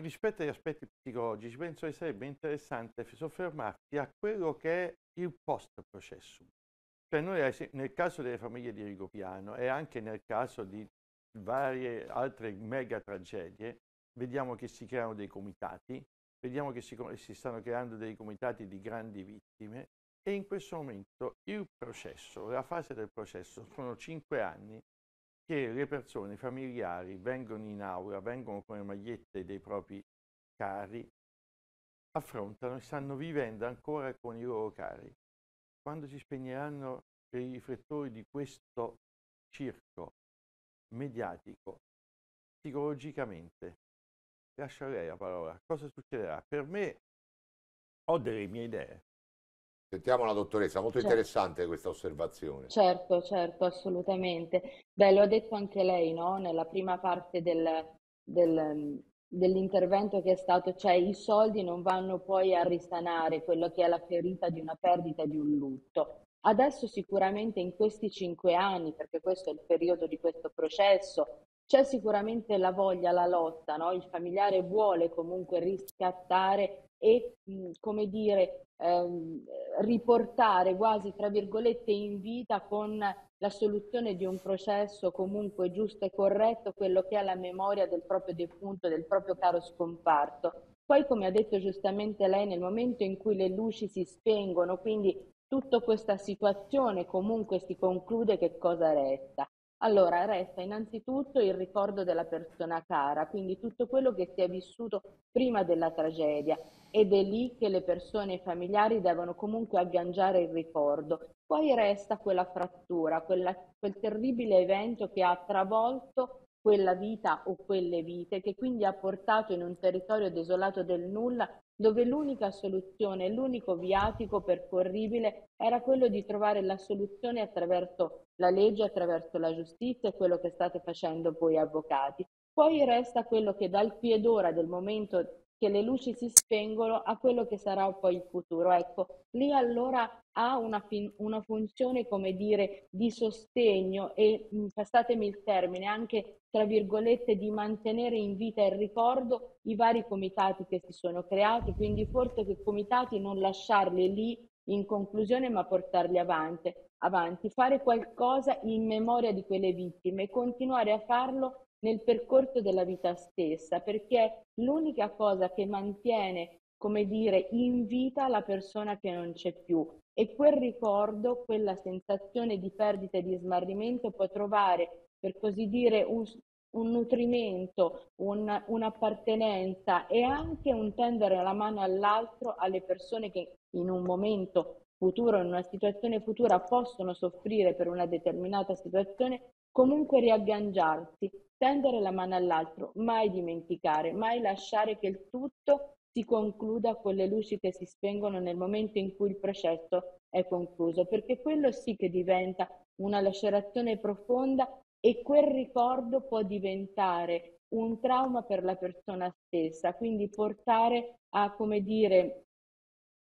rispetto agli aspetti psicologici, penso che sarebbe interessante soffermarsi a quello che è il post-processo. Cioè noi nel caso delle famiglie di Rigopiano e anche nel caso di varie altre mega tragedie, vediamo che si creano dei comitati, vediamo che si, si stanno creando dei comitati di grandi vittime e in questo momento il processo, la fase del processo, sono cinque anni che le persone, i familiari, vengono in aula, vengono con le magliette dei propri cari, affrontano e stanno vivendo ancora con i loro cari. Quando si spegneranno i riflettori di questo circo mediatico, psicologicamente, lascio a lei la parola, cosa succederà? Per me ho delle mie idee, Sentiamo la dottoressa, molto certo. interessante questa osservazione. Certo, certo, assolutamente. Beh, lo ha detto anche lei, no? Nella prima parte del, del, dell'intervento che è stato, cioè i soldi non vanno poi a risanare quello che è la ferita di una perdita, di un lutto. Adesso sicuramente in questi cinque anni, perché questo è il periodo di questo processo, c'è sicuramente la voglia, la lotta, no? Il familiare vuole comunque riscattare e, come dire, ehm, riportare quasi, tra virgolette, in vita con la soluzione di un processo comunque giusto e corretto quello che è la memoria del proprio defunto, del proprio caro scomparto. Poi, come ha detto giustamente lei, nel momento in cui le luci si spengono, quindi tutta questa situazione comunque si conclude, che cosa resta? Allora, resta innanzitutto il ricordo della persona cara, quindi tutto quello che si è vissuto prima della tragedia, ed è lì che le persone e i familiari devono comunque agganciare il ricordo. Poi resta quella frattura, quella, quel terribile evento che ha travolto quella vita o quelle vite, che quindi ha portato in un territorio desolato del nulla, dove l'unica soluzione, l'unico viatico percorribile era quello di trovare la soluzione attraverso la legge, attraverso la giustizia e quello che state facendo voi avvocati. Poi resta quello che dal qui ed ora del momento che le luci si spengono a quello che sarà poi il futuro. Ecco, lì allora ha una, fin- una funzione, come dire, di sostegno e, passatemi il termine, anche tra virgolette di mantenere in vita il ricordo i vari comitati che si sono creati, quindi forse che comitati non lasciarli lì in conclusione ma portarli avanti, avanti, fare qualcosa in memoria di quelle vittime e continuare a farlo nel percorso della vita stessa, perché è l'unica cosa che mantiene, come dire, in vita la persona che non c'è più e quel ricordo, quella sensazione di perdita e di smarrimento può trovare, per così dire, un, un nutrimento, un, un'appartenenza e anche un tendere la mano all'altro alle persone che in un momento futuro, in una situazione futura possono soffrire per una determinata situazione, comunque riagganciarsi Tendere la mano all'altro, mai dimenticare, mai lasciare che il tutto si concluda con le luci che si spengono nel momento in cui il processo è concluso, perché quello sì che diventa una lacerazione profonda e quel ricordo può diventare un trauma per la persona stessa, quindi portare a, come dire,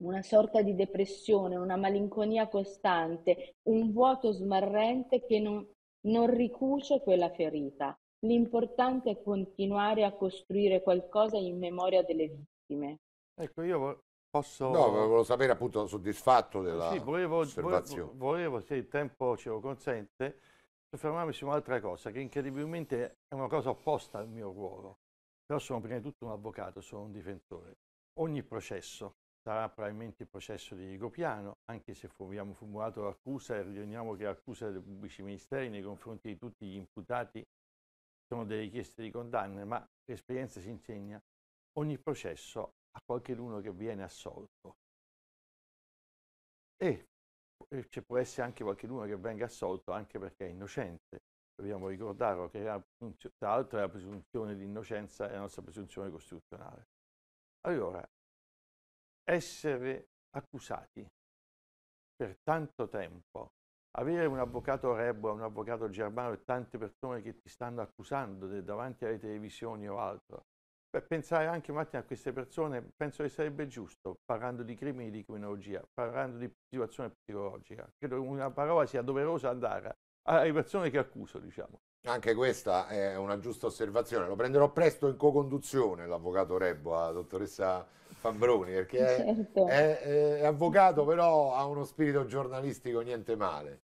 una sorta di depressione, una malinconia costante, un vuoto smarrente che non, non ricuce quella ferita. L'importante è continuare a costruire qualcosa in memoria delle vittime. Ecco, io posso... No, volevo sapere appunto soddisfatto della sì, volevo, volevo, volevo, se il tempo ce lo consente, soffermarmi su un'altra cosa che incredibilmente è una cosa opposta al mio ruolo. Però sono prima di tutto un avvocato, sono un difensore. Ogni processo, sarà probabilmente il processo di Rigopiano, anche se abbiamo formulato l'accusa e riteniamo che l'accusa dei pubblici ministeri nei confronti di tutti gli imputati sono delle richieste di condanna, ma l'esperienza ci insegna, ogni processo ha qualcuno che viene assolto. E ci può essere anche qualcuno che venga assolto anche perché è innocente. Dobbiamo ricordarlo che era, tra l'altro la presunzione di innocenza è la nostra presunzione costituzionale. Allora, essere accusati per tanto tempo avere un avvocato Rebbo, un avvocato Germano e tante persone che ti stanno accusando davanti alle televisioni o altro, per pensare anche un attimo a queste persone, penso che sarebbe giusto, parlando di crimini di criminologia, parlando di situazione psicologica, credo che una parola sia doverosa andare alle persone che accuso, diciamo. Anche questa è una giusta osservazione, lo prenderò presto in co-conduzione l'avvocato Rebbo, la dottoressa Fambroni, perché è, certo. è, è, avvocato però ha uno spirito giornalistico niente male.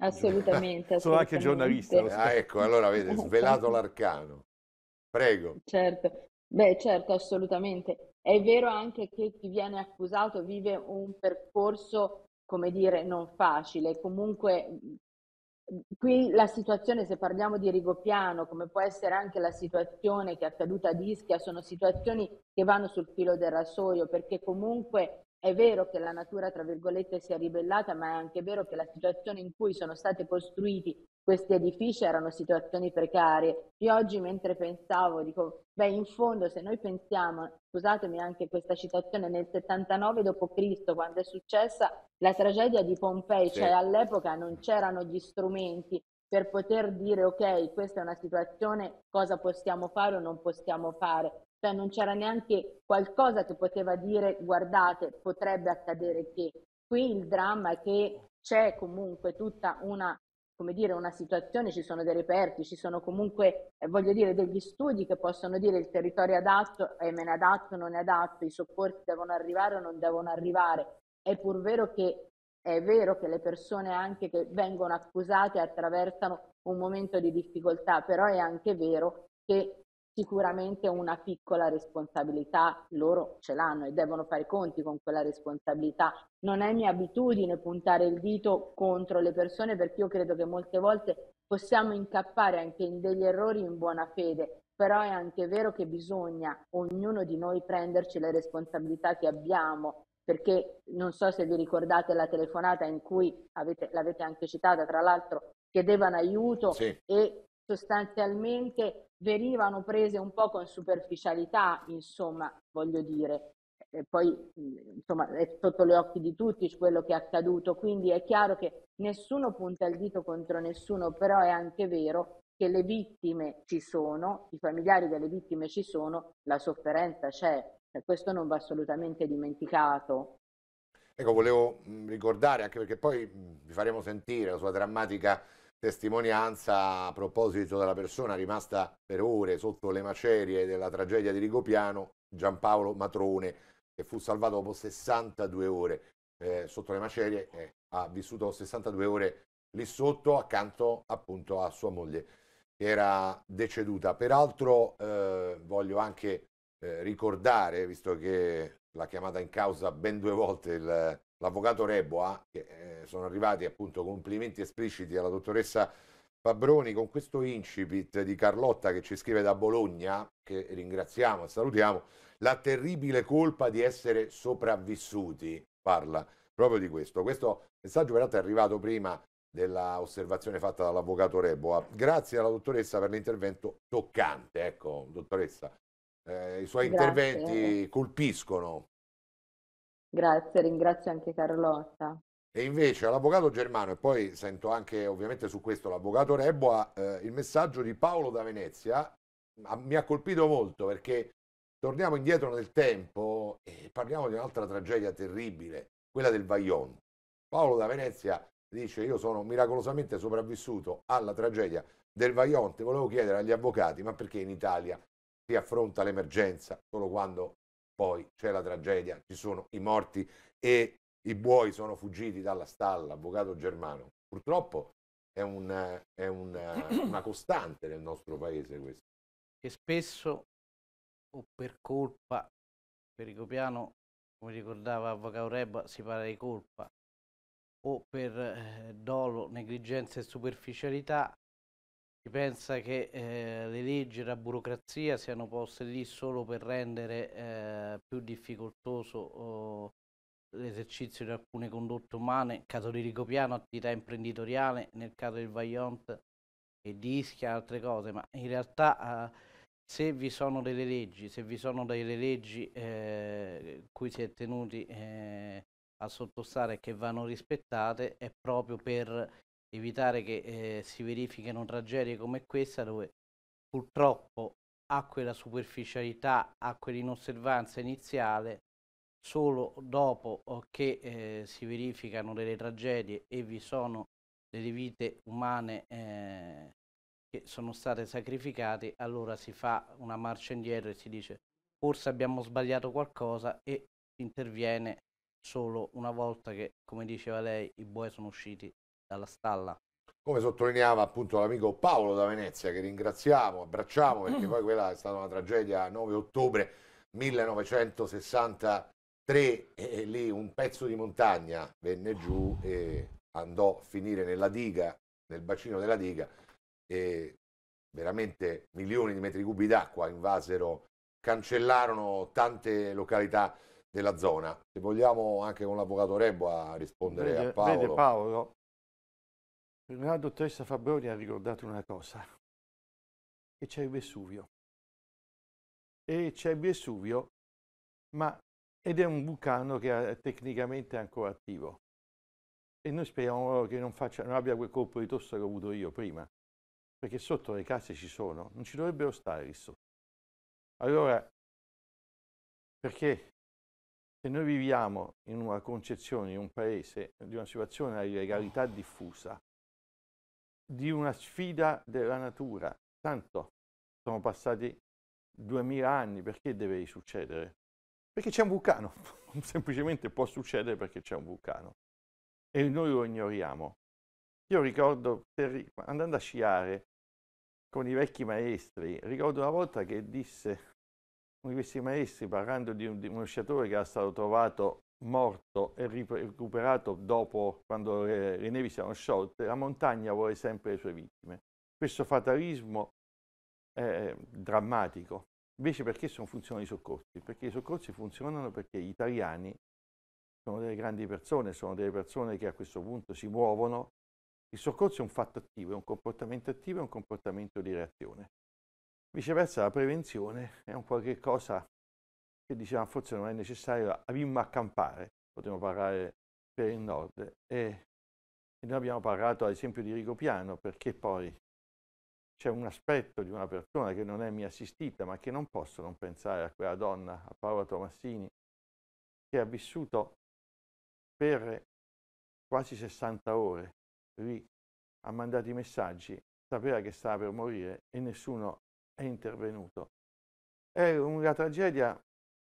Assolutamente, Sono anche giornalista. Ah, ecco, allora avete svelato certo. l'arcano. Prego. Certo, beh, certo, assolutamente. È vero anche che chi viene accusato vive un percorso, come dire, non facile. Comunque, qui la situazione, se parliamo di Rigopiano, come può essere anche la situazione che è accaduta a Ischia, sono situazioni che vanno sul filo del rasoio, perché comunque è vero che la natura, tra virgolette, si è ribellata, ma è anche vero che la situazione in cui sono stati costruiti questi edifici erano situazioni precarie. Io oggi mentre pensavo, dico, beh, in fondo se noi pensiamo, scusatemi anche questa citazione, nel 79 d.C., quando è successa la tragedia di Pompei, sì. cioè all'epoca non c'erano gli strumenti per poter dire ok, questa è una situazione, cosa possiamo fare o non possiamo fare cioè non c'era neanche qualcosa che poteva dire guardate, potrebbe accadere che. Qui il dramma è che c'è comunque tutta una, come dire, una situazione, ci sono dei reperti, ci sono comunque, eh, voglio dire, degli studi che possono dire il territorio è adatto, è meno adatto, non è adatto, i soccorsi devono arrivare o non devono arrivare. È pur vero che è vero che le persone anche che vengono accusate attraversano un momento di difficoltà, però è anche vero che sicuramente una piccola responsabilità loro ce l'hanno e devono fare i conti con quella responsabilità. Non è mia abitudine puntare il dito contro le persone perché io credo che molte volte possiamo incappare anche in degli errori in buona fede, però è anche vero che bisogna ognuno di noi prenderci le responsabilità che abbiamo perché non so se vi ricordate la telefonata in cui avete, l'avete anche citata, tra l'altro, chiedevano aiuto sì. e sostanzialmente venivano prese un po' con superficialità, insomma, voglio dire. E poi insomma è sotto gli occhi di tutti quello che è accaduto, quindi è chiaro che nessuno punta il dito contro nessuno, però è anche vero che le vittime ci sono, i familiari delle vittime ci sono, la sofferenza c'è, e questo non va assolutamente dimenticato. Ecco, volevo ricordare, anche perché poi vi faremo sentire la sua drammatica testimonianza a proposito della persona rimasta per ore sotto le macerie della tragedia di Rigopiano, Giampaolo Matrone, che fu salvato dopo 62 ore eh, sotto le macerie, eh, ha vissuto 62 ore lì sotto accanto appunto a sua moglie che era deceduta. Peraltro eh, voglio anche eh, ricordare, visto che l'ha chiamata in causa ben due volte il l'avvocato Reboa, ah, che eh, sono arrivati appunto complimenti espliciti alla dottoressa Fabroni con questo incipit di Carlotta che ci scrive da Bologna, che ringraziamo e salutiamo, la terribile colpa di essere sopravvissuti, parla proprio di questo. Questo messaggio peraltro è arrivato prima dell'osservazione fatta dall'avvocato Reboa. Ah, grazie alla dottoressa per l'intervento toccante, ecco, dottoressa. Eh, I suoi Grazie. interventi colpiscono Grazie, ringrazio anche Carlotta. E invece all'avvocato Germano, e poi sento anche ovviamente su questo l'avvocato Rebboa, eh, il messaggio di Paolo da Venezia a, mi ha colpito molto perché torniamo indietro nel tempo e parliamo di un'altra tragedia terribile, quella del Vajont. Paolo da Venezia dice io sono miracolosamente sopravvissuto alla tragedia del Vaionte, volevo chiedere agli avvocati ma perché in Italia si affronta l'emergenza solo quando poi c'è la tragedia, ci sono i morti e i buoi sono fuggiti dalla stalla, avvocato Germano. Purtroppo è, un, è un, una costante nel nostro paese questo. Che spesso, o per colpa, per Ricopiano, come ricordava Avvocato Rebba, si parla di colpa, o per eh, dolo, negligenza e superficialità, pensa che eh, le leggi e la burocrazia siano poste lì solo per rendere eh, più difficoltoso oh, l'esercizio di alcune condotte umane, caso di Ricopiano, attività imprenditoriale, nel caso del Vaillant e di Ischia, altre cose, ma in realtà eh, se vi sono delle leggi, se vi sono delle leggi eh, cui si è tenuti eh, a sottostare e che vanno rispettate, è proprio per evitare che eh, si verifichino tragedie come questa dove purtroppo a quella superficialità, a quell'inosservanza iniziale, solo dopo eh, che eh, si verificano delle tragedie e vi sono delle vite umane eh, che sono state sacrificate, allora si fa una marcia indietro e si dice forse abbiamo sbagliato qualcosa e interviene solo una volta che, come diceva lei, i buoi sono usciti dalla stalla. Come sottolineava appunto l'amico Paolo da Venezia, che ringraziamo, abbracciamo, perché poi quella è stata una tragedia 9 ottobre 1963 e lì un pezzo di montagna venne giù e andò a finire nella diga, nel bacino della diga e veramente milioni di metri cubi d'acqua invasero, cancellarono tante località della zona. Se vogliamo anche con l'avvocato Rebo a rispondere vede, a Paolo. Vede Paolo, la dottoressa Fabroni ha ricordato una cosa, che c'è il Vesuvio. E c'è il Vesuvio, ma, ed è un vulcano che è eh, tecnicamente ancora attivo. E noi speriamo che non, faccia, non abbia quel colpo di tosse che ho avuto io prima, perché sotto le case ci sono, non ci dovrebbero stare lì sotto. Allora, perché se noi viviamo in una concezione, in un paese, di una situazione di legalità diffusa, di una sfida della natura. Tanto sono passati 2000 anni, perché deve succedere? Perché c'è un vulcano, semplicemente può succedere perché c'è un vulcano e noi lo ignoriamo. Io ricordo, andando a sciare con i vecchi maestri, ricordo una volta che disse uno di questi maestri, parlando di, un, di uno sciatore che era stato trovato morto e recuperato dopo quando le, eh, le nevi si erano sciolte, la montagna vuole sempre le sue vittime. Questo fatalismo è drammatico. Invece perché sono funzionano i soccorsi? Perché i soccorsi funzionano perché gli italiani sono delle grandi persone, sono delle persone che a questo punto si muovono. Il soccorso è un fatto attivo, è un comportamento attivo, è un comportamento di reazione. Viceversa la prevenzione è un qualche cosa che diceva forse non è necessario, avimmo a campare, potremmo parlare per il nord. E, e noi abbiamo parlato ad esempio di Rigopiano perché poi c'è un aspetto di una persona che non è mia assistita, ma che non posso non pensare a quella donna, a Paola Tomassini, che ha vissuto per quasi 60 ore lì, ha mandato i messaggi, sapeva che stava per morire e nessuno è intervenuto. È una tragedia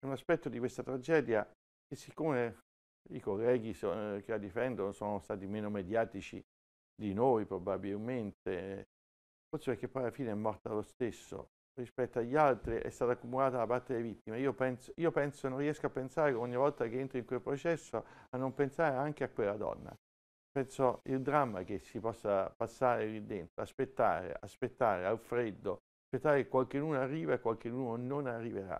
un aspetto di questa tragedia che siccome i colleghi so, eh, che la difendono sono stati meno mediatici di noi probabilmente, forse perché poi alla fine è morta lo stesso, rispetto agli altri è stata accumulata la parte delle vittime. Io, penso, io penso, non riesco a pensare ogni volta che entro in quel processo a non pensare anche a quella donna. Penso il dramma che si possa passare lì dentro, aspettare, aspettare al freddo, aspettare che qualcuno arriva e qualcuno non arriverà.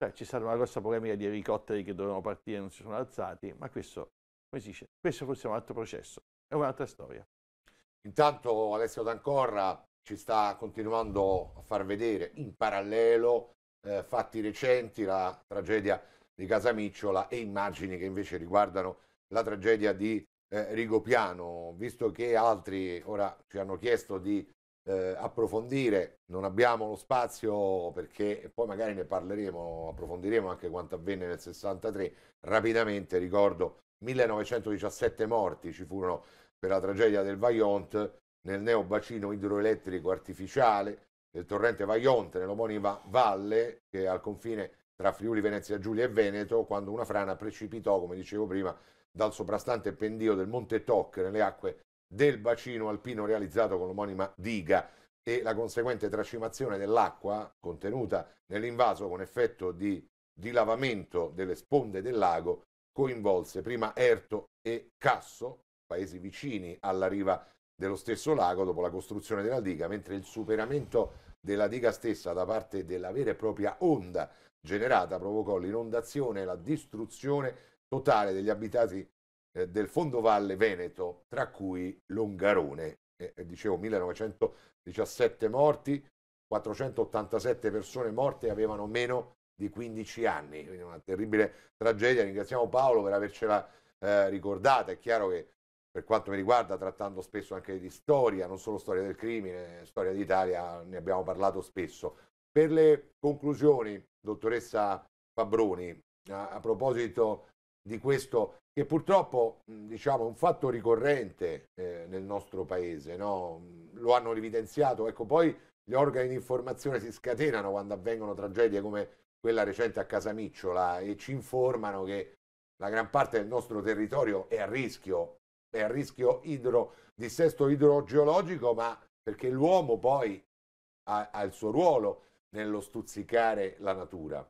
Cioè, ci sarà una grossa polemica di elicotteri che dovevano partire e non si sono alzati, ma questo, come si dice, questo forse è un altro processo, è un'altra storia. Intanto Alessio D'Ancorra ci sta continuando a far vedere in parallelo eh, fatti recenti, la tragedia di Casamicciola e immagini che invece riguardano la tragedia di eh, Rigopiano, visto che altri ora ci hanno chiesto di eh, approfondire, non abbiamo lo spazio perché poi magari ne parleremo, approfondiremo anche quanto avvenne nel 63, rapidamente ricordo 1917 morti ci furono per la tragedia del Vaillant nel neo bacino idroelettrico artificiale del torrente Vaillant nell'omonima valle che è al confine tra Friuli Venezia Giulia e Veneto quando una frana precipitò, come dicevo prima, dal soprastante pendio del Monte Toc nelle acque del bacino alpino realizzato con l'omonima diga e la conseguente tracimazione dell'acqua contenuta nell'invaso con effetto di dilavamento delle sponde del lago coinvolse prima Erto e Casso, paesi vicini alla riva dello stesso lago dopo la costruzione della diga, mentre il superamento della diga stessa da parte della vera e propria onda generata provocò l'inondazione e la distruzione totale degli abitati eh, del fondovalle Veneto, tra cui Longarone, eh, dicevo 1917 morti, 487 persone morte avevano meno di 15 anni, quindi una terribile tragedia. Ringraziamo Paolo per avercela eh, ricordata. È chiaro che per quanto mi riguarda, trattando spesso anche di storia, non solo storia del crimine, storia d'Italia, ne abbiamo parlato spesso. Per le conclusioni, dottoressa Fabroni, a, a proposito di questo che purtroppo diciamo, è un fatto ricorrente eh, nel nostro paese, no? lo hanno evidenziato, ecco, poi gli organi di informazione si scatenano quando avvengono tragedie come quella recente a Casamicciola e ci informano che la gran parte del nostro territorio è a rischio, è a rischio idro, dissesto idrogeologico, ma perché l'uomo poi ha, ha il suo ruolo nello stuzzicare la natura.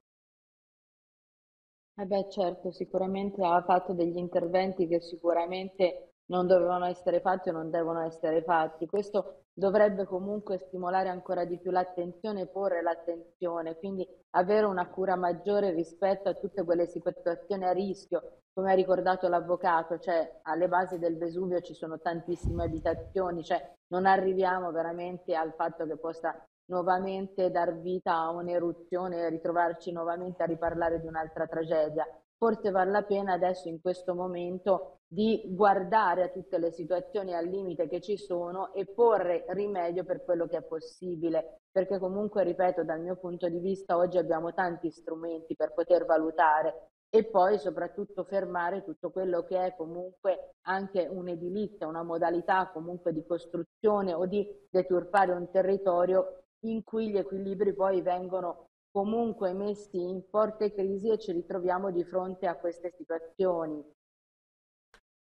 Eh beh, certo, sicuramente ha fatto degli interventi che sicuramente non dovevano essere fatti o non devono essere fatti. Questo dovrebbe comunque stimolare ancora di più l'attenzione e porre l'attenzione, quindi avere una cura maggiore rispetto a tutte quelle situazioni a rischio, come ha ricordato l'avvocato, cioè alle basi del Vesuvio ci sono tantissime abitazioni, cioè non arriviamo veramente al fatto che possa nuovamente dar vita a un'eruzione, e ritrovarci nuovamente a riparlare di un'altra tragedia. Forse vale la pena adesso in questo momento di guardare a tutte le situazioni al limite che ci sono e porre rimedio per quello che è possibile, perché comunque, ripeto, dal mio punto di vista oggi abbiamo tanti strumenti per poter valutare e poi soprattutto fermare tutto quello che è comunque anche un'edilizia, una modalità comunque di costruzione o di deturpare un territorio in cui gli equilibri poi vengono comunque messi in forte crisi e ci ritroviamo di fronte a queste situazioni.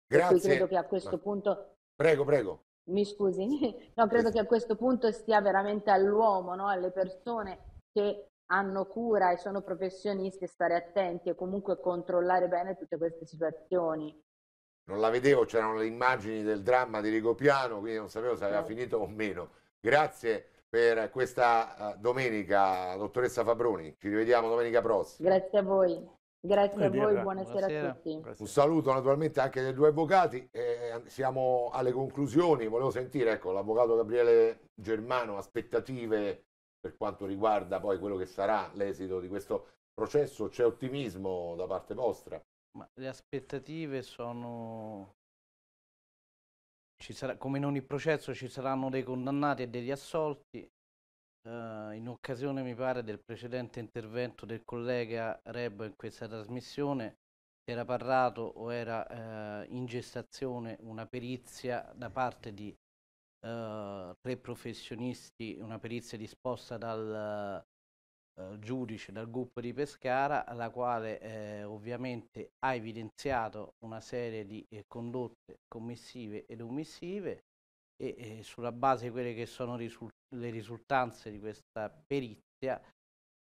Grazie. Credo che a questo punto... Prego, prego. Mi scusi, no, credo che a questo punto stia veramente all'uomo, no? alle persone che hanno cura e sono professionisti stare attenti e comunque controllare bene tutte queste situazioni. Non la vedevo, c'erano le immagini del dramma di Rigopiano, quindi non sapevo se aveva sì. finito o meno. Grazie per questa eh, domenica, dottoressa Fabroni. Ci rivediamo domenica prossima. Grazie a voi. Grazie a voi, buonasera, buonasera, a tutti. Un saluto naturalmente anche dei due avvocati. Eh, siamo alle conclusioni. Volevo sentire ecco, l'avvocato Gabriele Germano, aspettative per quanto riguarda poi quello che sarà l'esito di questo processo. C'è ottimismo da parte vostra? Ma le aspettative sono ci sarà, come in ogni processo ci saranno dei condannati e degli assolti. Uh, in occasione, mi pare, del precedente intervento del collega Rebo in questa trasmissione, era parlato o era uh, in gestazione una perizia da parte di uh, tre professionisti, una perizia disposta dal eh, giudice dal gruppo di Pescara, la quale eh, ovviamente ha evidenziato una serie di eh, condotte commissive ed omissive e eh, sulla base di quelle che sono risul- le risultanze di questa perizia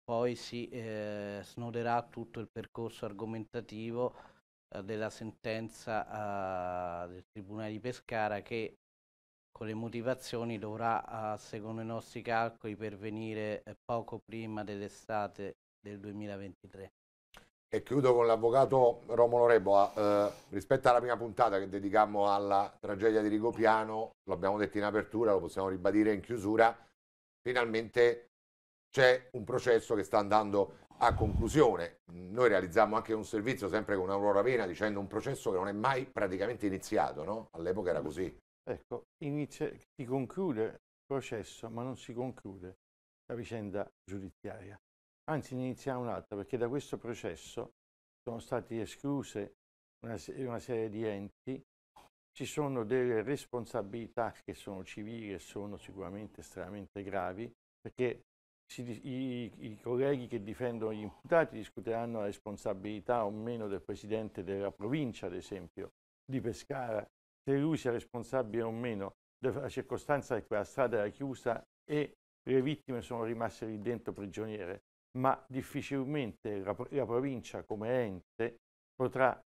poi si eh, snoderà tutto il percorso argomentativo della sentenza ah, del Tribunale di Pescara che con le motivazioni dovrà, secondo i nostri calcoli, pervenire eh, poco prima dell'estate del 2023. E chiudo con l'avvocato Romolo Reboa. Eh, rispetto alla prima puntata che dedicammo alla tragedia di Rigopiano, l'abbiamo detto in apertura, lo possiamo ribadire in chiusura, finalmente c'è un processo che sta andando a conclusione. Noi realizziamo anche un servizio sempre con Aurora Vena dicendo un processo che non è mai praticamente iniziato, no? All'epoca era così. Ecco, inizia, si conclude il processo, ma non si conclude la vicenda giudiziaria. Anzi, ne inizia un'altra, perché da questo processo sono state escluse una, una serie di enti, ci sono delle responsabilità che sono civili e sono sicuramente estremamente gravi, perché si, i, i, colleghi che difendono gli imputati discuteranno la responsabilità o meno del presidente della provincia, ad esempio, di Pescara se lui sia responsabile o meno, della circostanza che quella strada era chiusa e le vittime sono rimaste lì dentro prigioniere, ma difficilmente la, la provincia come ente potrà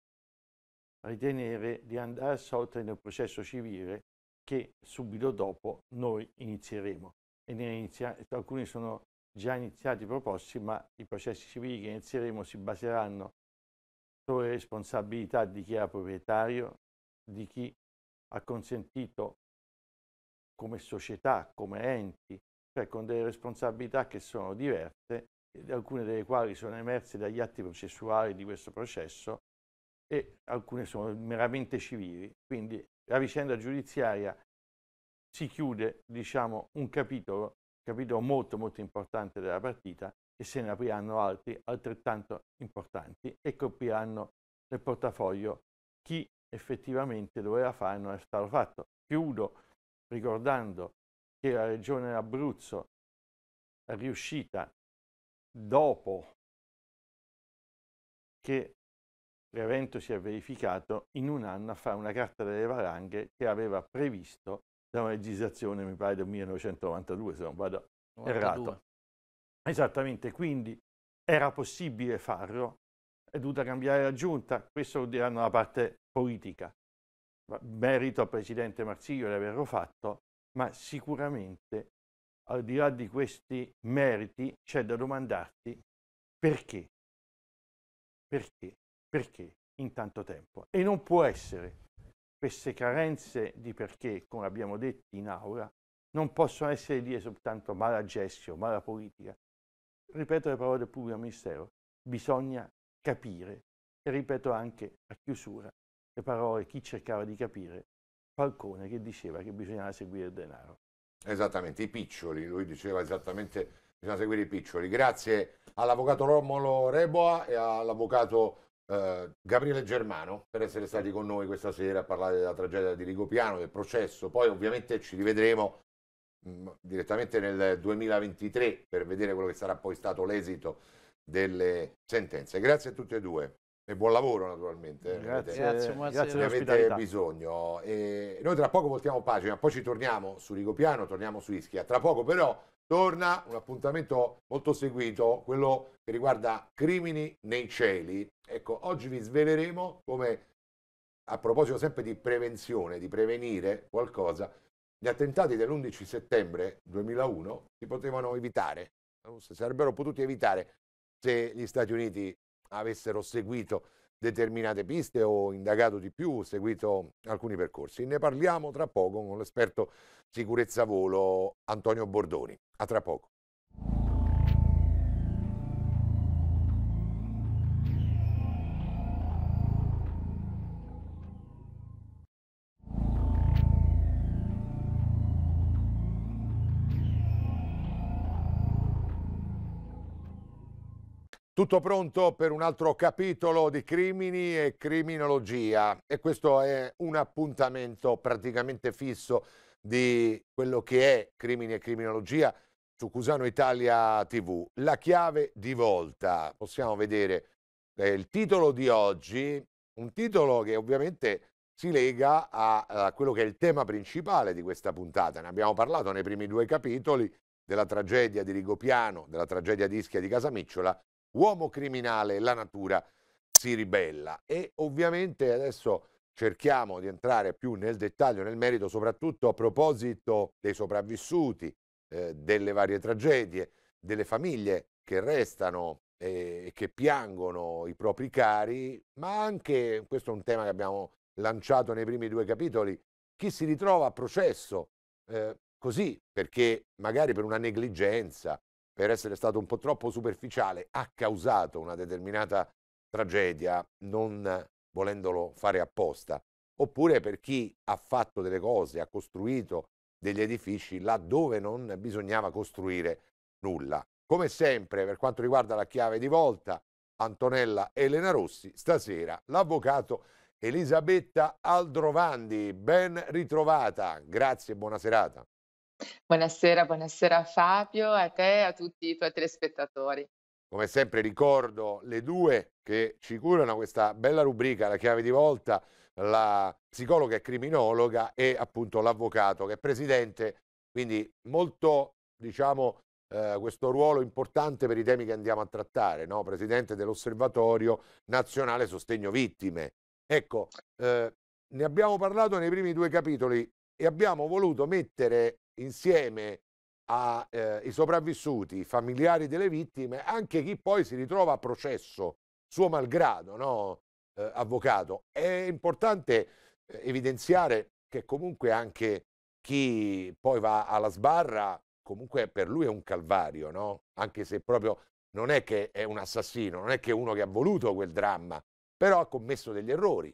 ritenere di andare assolta nel processo civile che subito dopo noi inizieremo. E inizia, alcuni sono già iniziati i proposti, ma i processi civili che inizieremo si baseranno sulle responsabilità di chi era proprietario, di chi ha consentito come società, come enti, cioè con delle responsabilità che sono diverse, alcune delle quali sono emerse dagli atti processuali di questo processo e alcune sono meramente civili. Quindi la vicenda giudiziaria si chiude diciamo, un capitolo, un capitolo molto molto importante della partita e se ne apriranno altri altrettanto importanti e colpiranno nel portafoglio chi effettivamente doveva fare non è stato fatto. Chiudo ricordando che la regione Abruzzo è riuscita dopo che l'evento si è verificato in un anno a fare una carta delle valanghe che aveva previsto da una legislazione, mi pare, del 1992, se non vado 92. errato. Esattamente, quindi era possibile farlo, è dovuta cambiare la giunta, questo lo diranno la parte politica. Merito al Presidente Marsiglio di averlo fatto, ma sicuramente al di là di questi meriti c'è da domandarti perché, perché, perché in tanto tempo. E non può essere queste carenze di perché, come abbiamo detto in aula, non possono essere lì soltanto mala gestio, mala politica. Ripeto le parole del pubblico ministero, bisogna capire, e ripeto anche a chiusura, le parole chi cercava di capire Falcone che diceva che bisognava seguire il denaro. Esattamente, i piccioli, lui diceva esattamente bisogna seguire i piccioli. Grazie all'avvocato Romolo Reboa e all'avvocato eh, Gabriele Germano per essere stati con noi questa sera a parlare della tragedia di Rigopiano, del processo. Poi ovviamente ci rivedremo mh, mm, direttamente nel 2023 per vedere quello che sarà poi stato l'esito delle sentenze. Grazie a tutti e due. E buon lavoro naturalmente. Eh, grazie, grazie, grazie se avete bisogno. E noi tra poco voltiamo pagina, poi ci torniamo su Rigopiano, torniamo su Ischia. Tra poco però torna un appuntamento molto seguito, quello che riguarda crimini nei cieli. Ecco, oggi vi sveleremo come, a proposito sempre di prevenzione, di prevenire qualcosa, gli attentati dell'11 settembre 2001 si potevano evitare, si sarebbero potuti evitare se gli Stati Uniti avessero seguito determinate piste o indagato di più, seguito alcuni percorsi. Ne parliamo tra poco con l'esperto sicurezza volo Antonio Bordoni. A tra poco. Tutto pronto per un altro capitolo di crimini e criminologia e questo è un appuntamento praticamente fisso di quello che è crimini e criminologia su Cusano Italia TV. La chiave di volta, possiamo vedere eh, il titolo di oggi, un titolo che ovviamente si lega a, a quello che è il tema principale di questa puntata. Ne abbiamo parlato nei primi due capitoli della tragedia di Rigopiano, della tragedia di Ischia di Casamicciola uomo criminale, la natura si ribella. E ovviamente adesso cerchiamo di entrare più nel dettaglio, nel merito, soprattutto a proposito dei sopravvissuti, eh, delle varie tragedie, delle famiglie che restano eh, e eh, che piangono i propri cari, ma anche, questo è un tema che abbiamo lanciato nei primi due capitoli, chi si ritrova a processo eh, così, perché magari per una negligenza, per essere stato un po' troppo superficiale, ha causato una determinata tragedia non volendolo fare apposta, oppure per chi ha fatto delle cose, ha costruito degli edifici laddove non bisognava costruire nulla. Come sempre, per quanto riguarda la chiave di volta, Antonella Elena Rossi, stasera l'avvocato Elisabetta Aldrovandi, ben ritrovata, grazie e buona serata. Buonasera, buonasera a Fabio, a te e a tutti i tuoi telespettatori. Come sempre ricordo le due che ci curano questa bella rubrica, la chiave di volta, la psicologa e criminologa e appunto l'avvocato che è presidente, quindi molto diciamo eh, questo ruolo importante per i temi che andiamo a trattare, no? presidente dell'Osservatorio Nazionale Sostegno Vittime. Ecco, eh, ne abbiamo parlato nei primi due capitoli e abbiamo voluto mettere insieme ai eh, sopravvissuti, i familiari delle vittime, anche chi poi si ritrova a processo, suo malgrado, no? eh, avvocato. È importante eh, evidenziare che comunque anche chi poi va alla sbarra, comunque per lui è un calvario, no? anche se proprio non è che è un assassino, non è che è uno che ha voluto quel dramma, però ha commesso degli errori.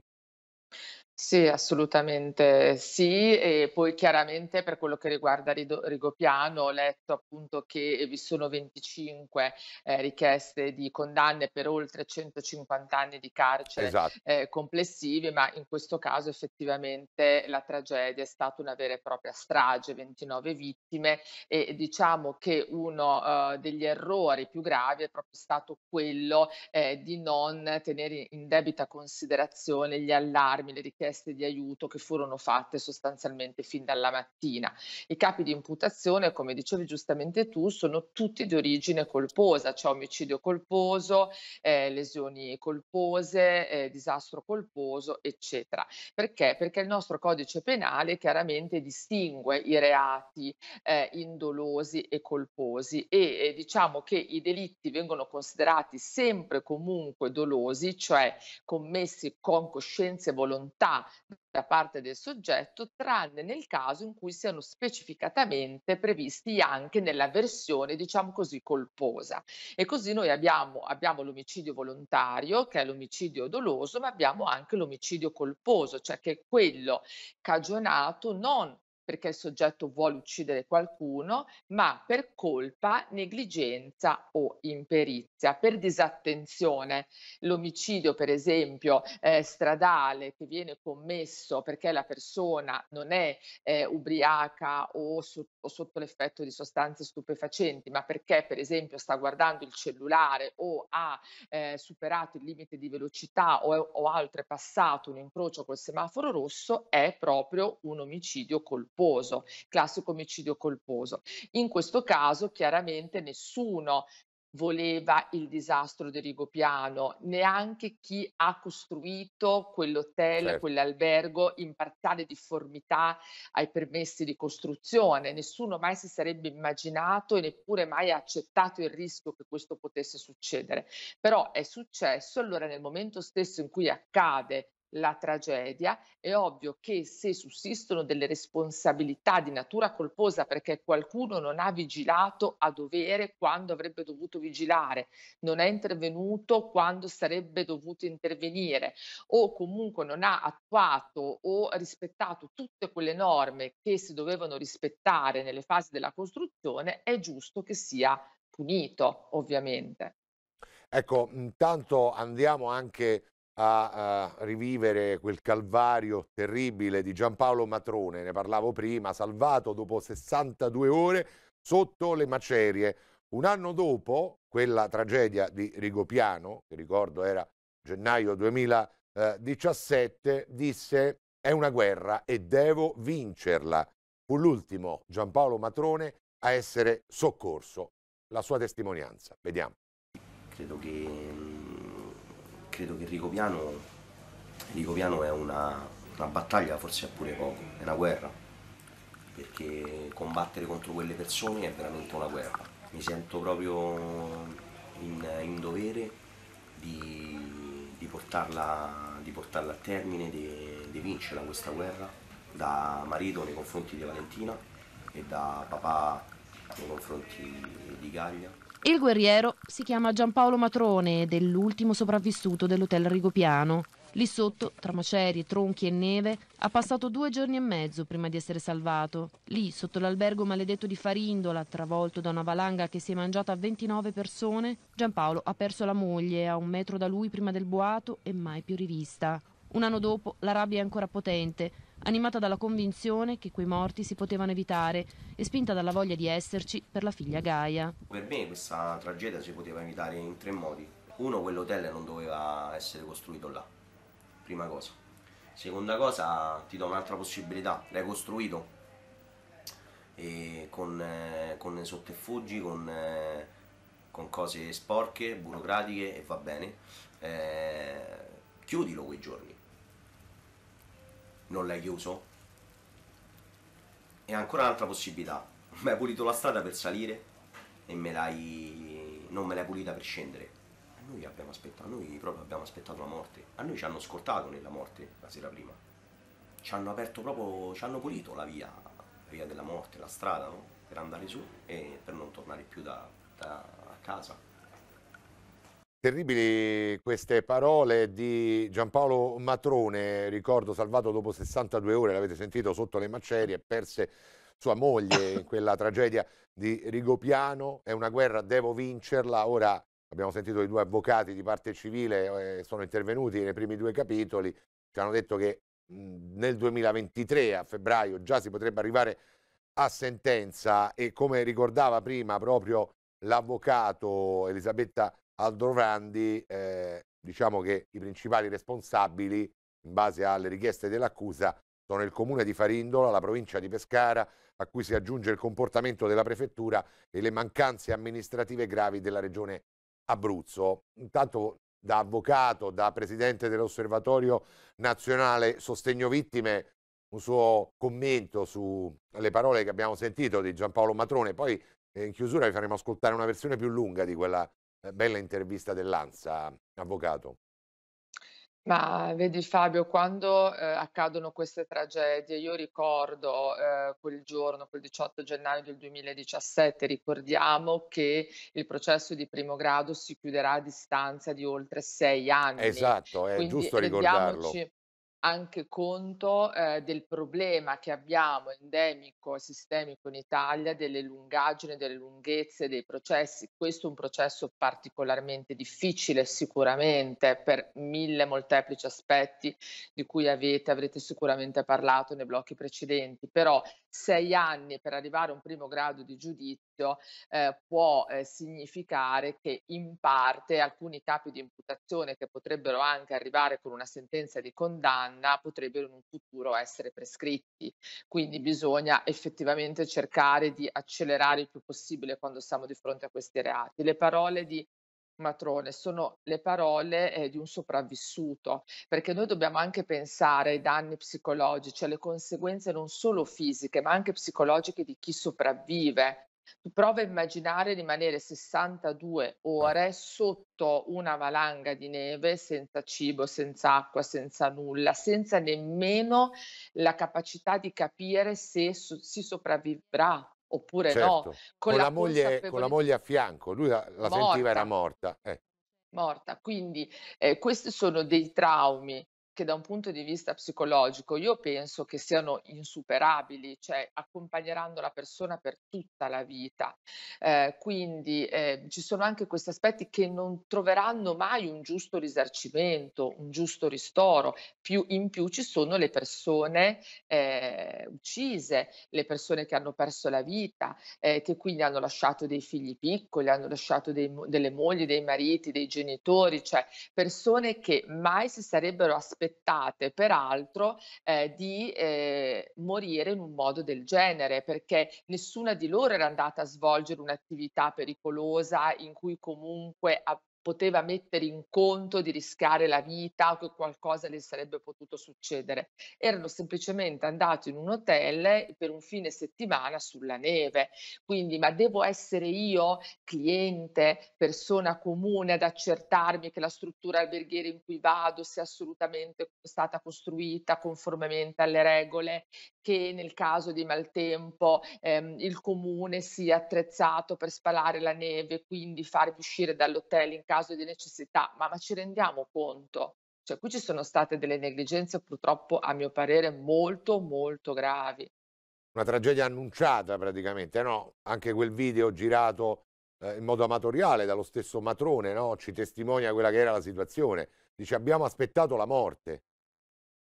Sì, assolutamente sì. E poi chiaramente per quello che riguarda Rido- Rigopiano, ho letto appunto che vi sono 25 eh, richieste di condanne per oltre 150 anni di carcere Esatto. eh, complessivi, ma in questo caso effettivamente la tragedia è stata una vera e propria strage, 29 vittime e diciamo che uno eh, degli errori più gravi è proprio stato quello eh, di non tenere in debita considerazione gli allarmi, le richieste richieste di aiuto che furono fatte sostanzialmente fin dalla mattina. I capi di imputazione, come dicevi giustamente tu, sono tutti di origine colposa, cioè omicidio colposo, eh, lesioni colpose, eh, disastro colposo, eccetera. Perché? Perché il nostro codice penale chiaramente distingue i reati eh, indolosi e colposi e eh, diciamo che i delitti vengono considerati sempre comunque dolosi, cioè commessi con coscienza e volontà da parte del soggetto, tranne nel caso in cui siano specificatamente previsti anche nella versione, diciamo così, colposa. E così noi abbiamo, abbiamo l'omicidio volontario, che è l'omicidio doloso, ma abbiamo anche l'omicidio colposo, cioè che è quello cagionato non perché il soggetto vuole uccidere qualcuno, ma per colpa, negligenza o imperizia, per disattenzione. L'omicidio, per esempio, eh, stradale che viene commesso perché la persona non è eh, ubriaca o, so- o sotto l'effetto di sostanze stupefacenti, ma perché, per esempio, sta guardando il cellulare o ha eh, superato il limite di velocità o, o ha oltrepassato un incrocio col semaforo rosso, è proprio un omicidio colposo colposo, classico omicidio colposo. In questo caso chiaramente nessuno voleva il disastro di Rigopiano, neanche chi ha costruito quell'hotel, certo. quell'albergo in parziale difformità ai permessi di costruzione. Nessuno mai si sarebbe immaginato e neppure mai accettato il rischio che questo potesse succedere. Però è successo, allora nel momento stesso in cui accade la tragedia, è ovvio che se sussistono delle responsabilità di natura colposa perché qualcuno non ha vigilato a dovere quando avrebbe dovuto vigilare, non è intervenuto quando sarebbe dovuto intervenire o comunque non ha attuato o rispettato tutte quelle norme che si dovevano rispettare nelle fasi della costruzione, è giusto che sia punito, ovviamente. Ecco, intanto andiamo anche a, a, rivivere quel calvario terribile di Giampaolo Matrone, ne parlavo prima, salvato dopo 62 ore sotto le macerie. Un anno dopo quella tragedia di Rigopiano, che ricordo era gennaio 2017, disse è una guerra e devo vincerla. Fu l'ultimo Giampaolo Matrone a essere soccorso. La sua testimonianza, vediamo. Credo che credo che Ricopiano, Ricopiano è una, una battaglia, forse è pure poco, è una guerra, perché combattere contro quelle persone è veramente una guerra. Mi sento proprio in, in dovere di, di, portarla, di, portarla, a termine, di, di vincerla questa guerra, da marito nei confronti di Valentina e da papà nei confronti di Gaglia. Il guerriero si chiama Giampaolo Matrone ed è l'ultimo sopravvissuto dell'hotel Rigopiano. Lì sotto, tra macerie, tronchi e neve, ha passato due giorni e mezzo prima di essere salvato. Lì, sotto l'albergo maledetto di Farindola, travolto da una valanga che si è mangiata 29 persone, Giampaolo ha perso la moglie a un metro da lui prima del boato e mai più rivista. Un anno dopo la rabbia è ancora potente, animata dalla convinzione che quei morti si potevano evitare e spinta dalla voglia di esserci per la figlia Gaia. Per me questa tragedia si poteva evitare in tre modi. Uno, quell'hotel non doveva essere costruito là, prima cosa. Seconda cosa, ti do un'altra possibilità, l'hai costruito con, eh, con, sotterfugi, con, eh, con, cose sporche, burocratiche e va bene. Eh, chiudilo quei giorni non l'hai chiuso? E ancora un'altra possibilità, mi hai pulito la strada per salire e me l'hai... non me l'hai pulita per scendere. A noi abbiamo aspettato, noi proprio abbiamo aspettato la morte. A noi ci hanno scortato nella morte la sera prima. Ci hanno aperto proprio, ci hanno pulito la via, la via della morte, la strada, no? Per andare su e per non tornare più da, da casa. Terribili queste parole di Giampaolo Matrone, ricordo salvato dopo 62 ore, l'avete sentito, sotto le macerie, perse sua moglie in quella tragedia di Rigopiano, è una guerra, devo vincerla, ora abbiamo sentito i due avvocati di parte civile, eh, sono intervenuti nei primi due capitoli, ci hanno detto che mh, nel 2023 a febbraio già si potrebbe arrivare a sentenza e come ricordava prima proprio l'avvocato Elisabetta Aldrovandi, eh, diciamo che i principali responsabili, in base alle richieste dell'accusa, sono il comune di Farindola, la provincia di Pescara, a cui si aggiunge il comportamento della prefettura e le mancanze amministrative gravi della regione Abruzzo. Intanto da avvocato, da presidente dell'Osservatorio Nazionale Sostegno Vittime, un suo commento sulle parole che abbiamo sentito di Giampaolo Matrone, poi eh, in chiusura vi faremo ascoltare una versione più lunga di quella eh, bella intervista dell'ANSA, avvocato. Ma vedi Fabio, quando eh, accadono queste tragedie, io ricordo eh, quel giorno, quel 18 gennaio del 2017, ricordiamo che il processo di primo grado si chiuderà a distanza di oltre sei anni. Esatto, è Quindi, giusto ricordarlo anche conto eh, del problema che abbiamo endemico sistemico in Italia delle lungaggini, delle lunghezze dei processi. Questo è un processo particolarmente difficile sicuramente per mille molteplici aspetti di cui avete, avrete sicuramente parlato nei blocchi precedenti, però sei anni per arrivare a un primo grado di giudizio esempio, eh, può eh, significare che in parte alcuni capi di imputazione che potrebbero anche arrivare con una sentenza di condanna potrebbero in un futuro essere prescritti. Quindi bisogna effettivamente cercare di accelerare il più possibile quando siamo di fronte a questi reati. Le parole di Matrone, sono le parole eh, di un sopravvissuto, perché noi dobbiamo anche pensare ai danni psicologici, alle conseguenze non solo fisiche, ma anche psicologiche di chi sopravvive tu prova a immaginare rimanere 62 ore sotto una valanga di neve senza cibo, senza acqua, senza nulla, senza nemmeno la capacità di capire se so- si sopravvivrà oppure certo. no. Con, con, la la moglie, con, la moglie, a fianco, lui la, la morta. sentiva era morta. Eh. Morta, quindi eh, questi sono dei traumi che da un punto di vista psicologico io penso che siano insuperabili, cioè accompagneranno la persona per tutta la vita. Eh, quindi eh, ci sono anche questi aspetti che non troveranno mai un giusto risarcimento, un giusto ristoro. Più, in più ci sono le persone eh, uccise, le persone che hanno perso la vita, eh, che quindi hanno lasciato dei figli piccoli, hanno lasciato dei, delle mogli, dei mariti, dei genitori, cioè persone che mai si sarebbero aspettate aspettate peraltro eh, di eh, morire in un modo del genere perché nessuna di loro era andata a svolgere un'attività pericolosa in cui comunque poteva mettere in conto di rischiare la vita o che qualcosa le sarebbe potuto succedere. Erano semplicemente andati in un hotel per un fine settimana sulla neve. Quindi, ma devo essere io, cliente, persona comune, ad accertarmi che la struttura alberghiera in cui vado sia assolutamente stata costruita conformemente alle regole, che nel caso di maltempo ehm, il comune sia attrezzato per spalare la neve, quindi farvi uscire dall'hotel in caso di necessità, ma, ma ci rendiamo conto? Cioè qui ci sono state delle negligenze purtroppo a mio parere molto molto gravi. Una tragedia annunciata praticamente, no? Anche quel video girato eh, in modo amatoriale dallo stesso matrone, no? Ci testimonia quella che era la situazione. Dice abbiamo aspettato la morte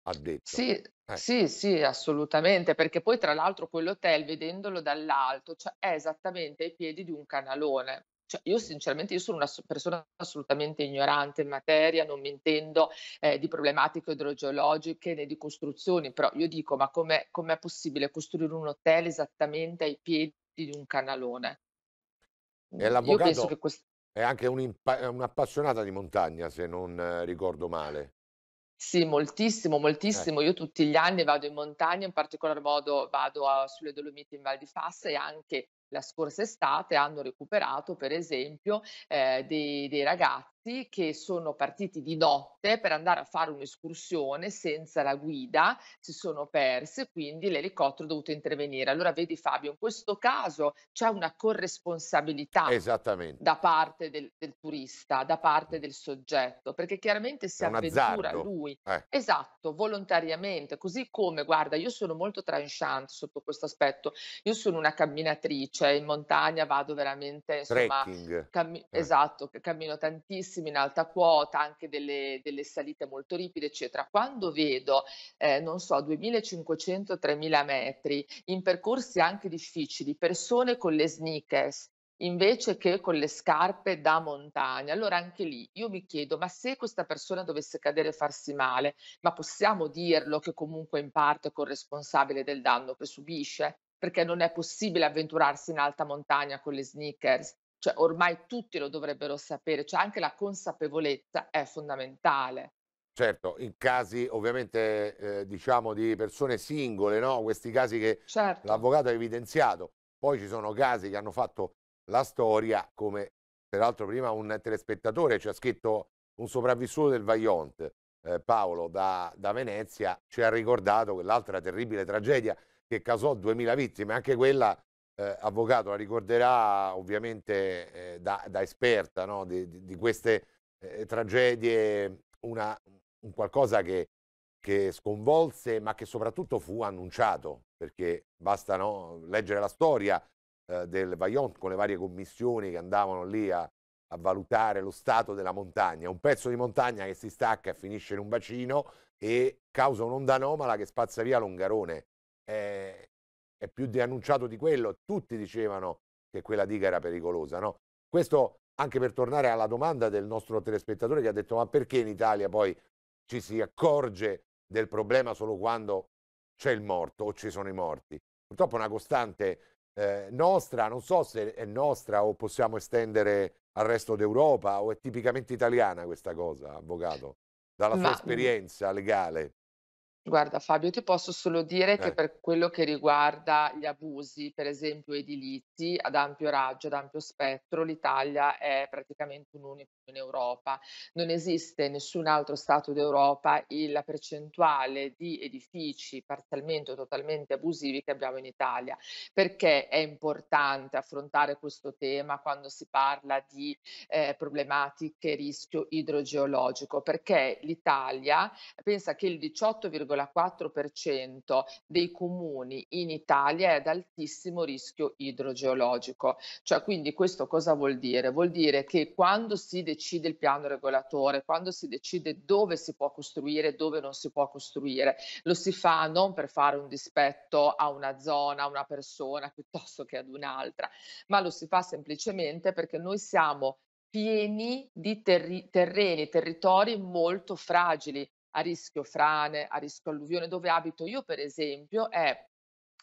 ha detto. Sì, eh. sì, sì, assolutamente, perché poi tra l'altro quell'hotel, vedendolo dall'alto, cioè, è esattamente ai piedi di un canalone. Cioè, io sinceramente io sono una persona assolutamente ignorante in materia, non mi intendo eh, di problematiche idrogeologiche né di costruzioni, però io dico, ma com'è, com'è possibile costruire un hotel esattamente ai piedi di un canalone? E mm, l'avvocato quest... è anche un'appassionata di montagna, se non eh, ricordo male. Sì, moltissimo, eh. moltissimo. Io tutti gli anni vado in montagna, in particolar modo vado a, sulle Dolomiti in Val di Fassa e anche la scorsa estate hanno recuperato, per esempio, eh, dei, dei, ragazzi che sono partiti di notte per andare a fare un'escursione senza la guida, si sono persi, quindi l'elicottero è dovuto intervenire. Allora vedi Fabio, in questo caso c'è una corresponsabilità da parte del, del, turista, da parte del soggetto, perché chiaramente si avventura azzardo. lui. Eh. Esatto, volontariamente, così come, guarda, io sono molto tranchant sotto questo aspetto, io sono una camminatrice, in montagna vado veramente, insomma, Trekking. Cammi- eh. esatto, cammino tantissimo tantissimi in alta quota, anche delle, delle salite molto ripide, eccetera. Quando vedo, eh, non so, 2500-3000 metri, in percorsi anche difficili, persone con le sneakers, invece che con le scarpe da montagna. Allora anche lì io mi chiedo, ma se questa persona dovesse cadere e farsi male, ma possiamo dirlo che comunque in parte è corresponsabile del danno che subisce? Perché non è possibile avventurarsi in alta montagna con le sneakers cioè ormai tutti lo dovrebbero sapere, cioè anche la consapevolezza è fondamentale. Certo, in casi ovviamente eh, diciamo di persone singole, no? questi casi che certo. l'avvocato ha evidenziato, poi ci sono casi che hanno fatto la storia, come peraltro prima un telespettatore ci ha scritto un sopravvissuto del Vaillant, eh, Paolo da, da Venezia, ci ha ricordato quell'altra terribile tragedia che causò 2000 vittime, anche quella eh, avvocato la ricorderà ovviamente eh, da, da, esperta no? di, di, di, queste eh, tragedie, una, un qualcosa che, che, sconvolse ma che soprattutto fu annunciato, perché basta no? leggere la storia eh, del Vaillant con le varie commissioni che andavano lì a, a valutare lo stato della montagna, un pezzo di montagna che si stacca e finisce in un bacino e causa un'onda anomala che spazza via l'Ongarone. Eh, è più denunciato di quello, tutti dicevano che quella diga era pericolosa, no? Questo anche per tornare alla domanda del nostro telespettatore che ha detto ma perché in Italia poi ci si accorge del problema solo quando c'è il morto o ci sono i morti? Purtroppo è una costante eh, nostra, non so se è nostra o possiamo estendere al resto d'Europa o è tipicamente italiana questa cosa, avvocato, dalla sua Ma, mhmm esperienza legale. Guarda Fabio, ti posso solo dire che per quello che riguarda gli abusi, per esempio edilizi, ad ampio raggio, ad ampio spettro, l'Italia è praticamente un, un'unica in Europa, non esiste in nessun altro Stato d'Europa la percentuale di edifici parzialmente o totalmente abusivi che abbiamo in Italia. Perché è importante affrontare questo tema quando si parla di eh, problematiche rischio idrogeologico? Perché l'Italia pensa che il 18,4% dei comuni in Italia è ad altissimo rischio idrogeologico. Cioè, quindi questo cosa vuol dire? Vuol dire che quando si decide decide il piano regolatore, quando si decide dove si può costruire e dove non si può costruire. Lo si fa non per fare un dispetto a una zona, a una persona piuttosto che ad un'altra, ma lo si fa semplicemente perché noi siamo pieni di terri- terreni, territori molto fragili, a rischio frane, a rischio alluvione. Dove abito io, per esempio, è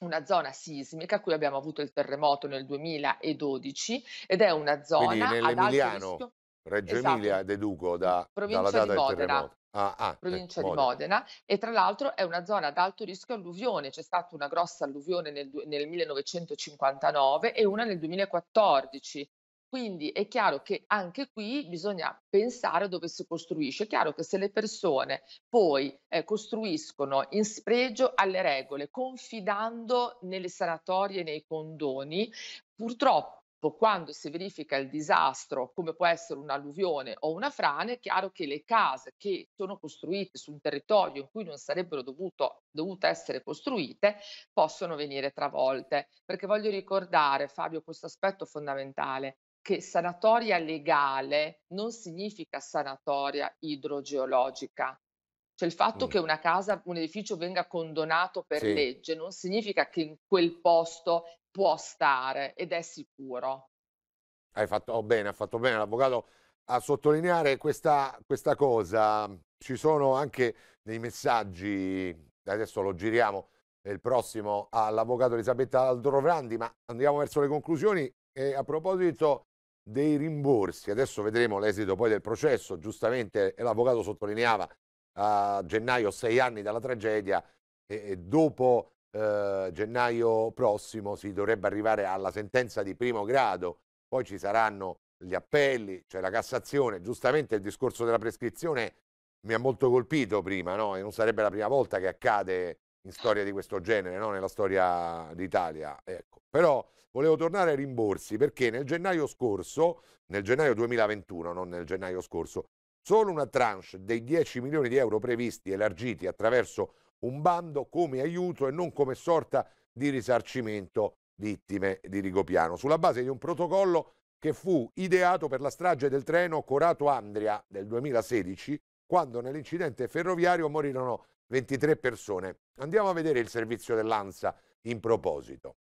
una zona sismica, qui abbiamo avuto il terremoto nel 2012 ed è una zona Quindi, ad alto rischio Reggio esatto. Emilia, deduco, da, dalla data del terremoto. Ah, ah, eh, provincia eh, di Modena. Modena e tra l'altro è una zona ad alto rischio alluvione, c'è stata una grossa alluvione nel, nel 1959 e una nel 2014. Quindi è chiaro che anche qui bisogna pensare dove si costruisce. È chiaro che se le persone poi eh, costruiscono in spregio alle regole, confidando nelle sanatorie nei condoni, purtroppo quando si verifica il disastro, come può essere un'alluvione o una frane, è chiaro che le case che sono costruite su un territorio in cui non sarebbero dovuto, dovute essere costruite possono venire travolte. Perché voglio ricordare, Fabio, questo aspetto fondamentale che sanatoria legale non significa sanatoria idrogeologica. Cioè il fatto mm. che una casa, un edificio venga condonato per sì. legge non significa che in quel posto può stare ed è sicuro. Hai fatto oh bene, ha fatto bene l'avvocato a sottolineare questa, questa cosa. Ci sono anche dei messaggi, adesso lo giriamo, il prossimo all'avvocato Elisabetta Aldovrandi, ma andiamo verso le conclusioni e a proposito dei rimborsi, adesso vedremo l'esito poi del processo, giustamente l'avvocato sottolineava a gennaio sei anni dalla tragedia e, e dopo eh, gennaio prossimo si dovrebbe arrivare alla sentenza di primo grado, poi ci saranno gli appelli, cioè la Cassazione, giustamente il discorso della prescrizione mi ha molto colpito prima, no? e non sarebbe la prima volta che accade in storia di questo genere, no? nella storia d'Italia. Ecco. Però volevo tornare ai rimborsi perché nel gennaio scorso, nel gennaio 2021, non nel gennaio scorso, solo una tranche dei 10 milioni di euro previsti e elargiti attraverso un bando come aiuto e non come sorta di risarcimento vittime di Rigopiano, sulla base di un protocollo che fu ideato per la strage del treno Corato Andria del 2016, quando nell'incidente ferroviario morirono 23 persone. Andiamo a vedere il servizio dell'ANSA in proposito.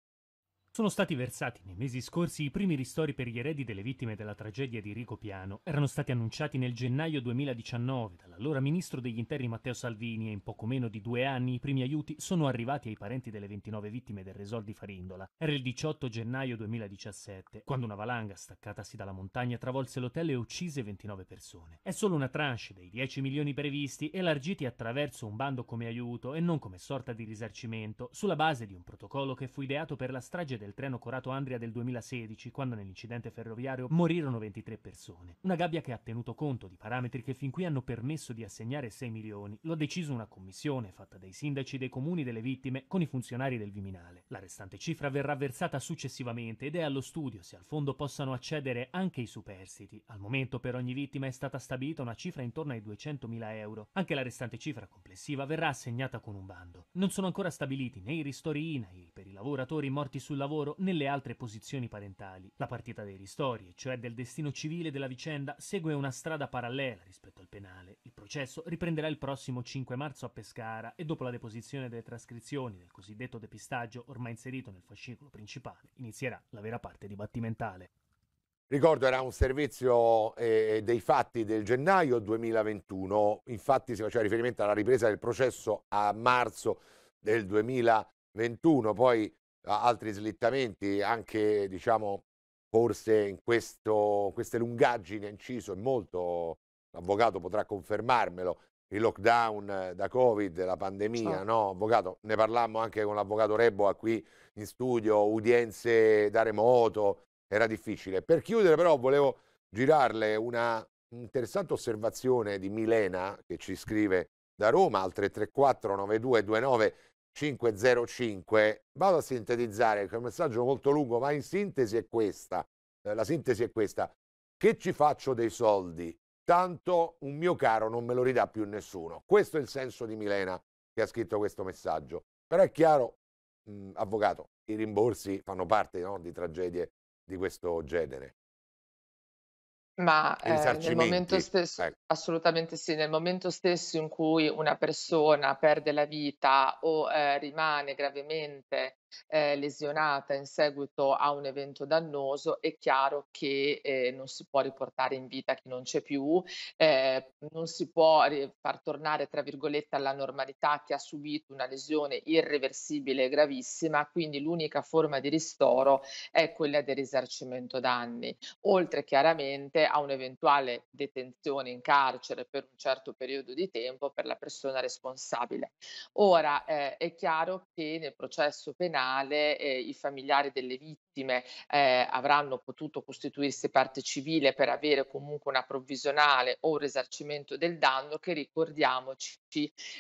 Sono stati versati nei mesi scorsi i primi ristori per gli eredi delle vittime della tragedia di Rico Piano. Erano stati annunciati nel gennaio 2019 dall'allora ministro degli interni Matteo Salvini e in poco meno di due anni i primi aiuti sono arrivati ai parenti delle 29 vittime del resort di Farindola. Era il 18 gennaio 2017, quando una valanga staccatasi dalla montagna travolse l'hotel e uccise 29 persone. È solo una tranche dei 10 milioni previsti, elargiti attraverso un bando come aiuto e non come sorta di risarcimento, sulla base di un protocollo che fu ideato per la strage del treno Corato Andria del 2016, quando nell'incidente ferroviario morirono 23 persone. Una gabbia che ha tenuto conto di parametri che fin qui hanno permesso di assegnare 6 milioni. Lo ha deciso una commissione fatta dai sindaci dei comuni delle vittime con i funzionari del Viminale. La restante cifra verrà versata successivamente ed è allo studio se al fondo possano accedere anche i superstiti. Al momento per ogni vittima è stata stabilita una cifra intorno ai 200.000 euro. Anche la restante cifra complessiva verrà assegnata con un bando. Non sono ancora stabiliti né i ristori INAI per i lavoratori morti sul lavoro lavoro nelle altre posizioni parentali. La partita dei ristori, cioè del destino civile della vicenda, segue una strada parallela rispetto al penale. Il processo riprenderà il prossimo 5 marzo a Pescara e dopo la deposizione delle trascrizioni del cosiddetto depistaggio ormai inserito nel fascicolo principale, inizierà la vera parte dibattimentale. Ricordo era un servizio eh, dei fatti del gennaio 2021, infatti si faceva riferimento alla ripresa del processo a marzo del 2021, poi altri slittamenti, anche diciamo forse in, questo, queste lungaggini ha inciso e molto, l'avvocato potrà confermarmelo, il lockdown da Covid, la pandemia, oh. no? Avvocato, ne parlammo anche con l'avvocato Reboa qui in studio, udienze da remoto, era difficile. Per chiudere però volevo girarle una interessante osservazione di Milena che ci scrive da Roma al 334 9229 505. Vado a sintetizzare, è un messaggio molto lungo, ma in sintesi è questa. Eh, la sintesi è questa. Che ci faccio dei soldi? Tanto un mio caro non me lo ridà più nessuno. Questo è il senso di Milena che ha scritto questo messaggio. Però è chiaro, mh, avvocato, i rimborsi fanno parte no, di tragedie di questo genere. Ma, I ehm, nel momento stesso ecco. assolutamente sì, nel momento stesso in cui una persona perde la vita o, ehm, rimane gravemente, eh, lesionata in seguito a un evento dannoso, è chiaro che eh, non si può riportare in vita chi non c'è più, eh, non si può far tornare, tra virgolette, alla normalità chi ha subito una lesione irreversibile e gravissima, quindi l'unica forma di ristoro è quella del risarcimento danni, oltre chiaramente a un'eventuale detenzione in carcere per un certo periodo di tempo per la persona responsabile. Ora, eh, è chiaro che nel processo penale legale eh, i familiari delle vittime eh, avranno potuto costituirsi parte civile per avere comunque una provvisionale o un risarcimento del danno che ricordiamoci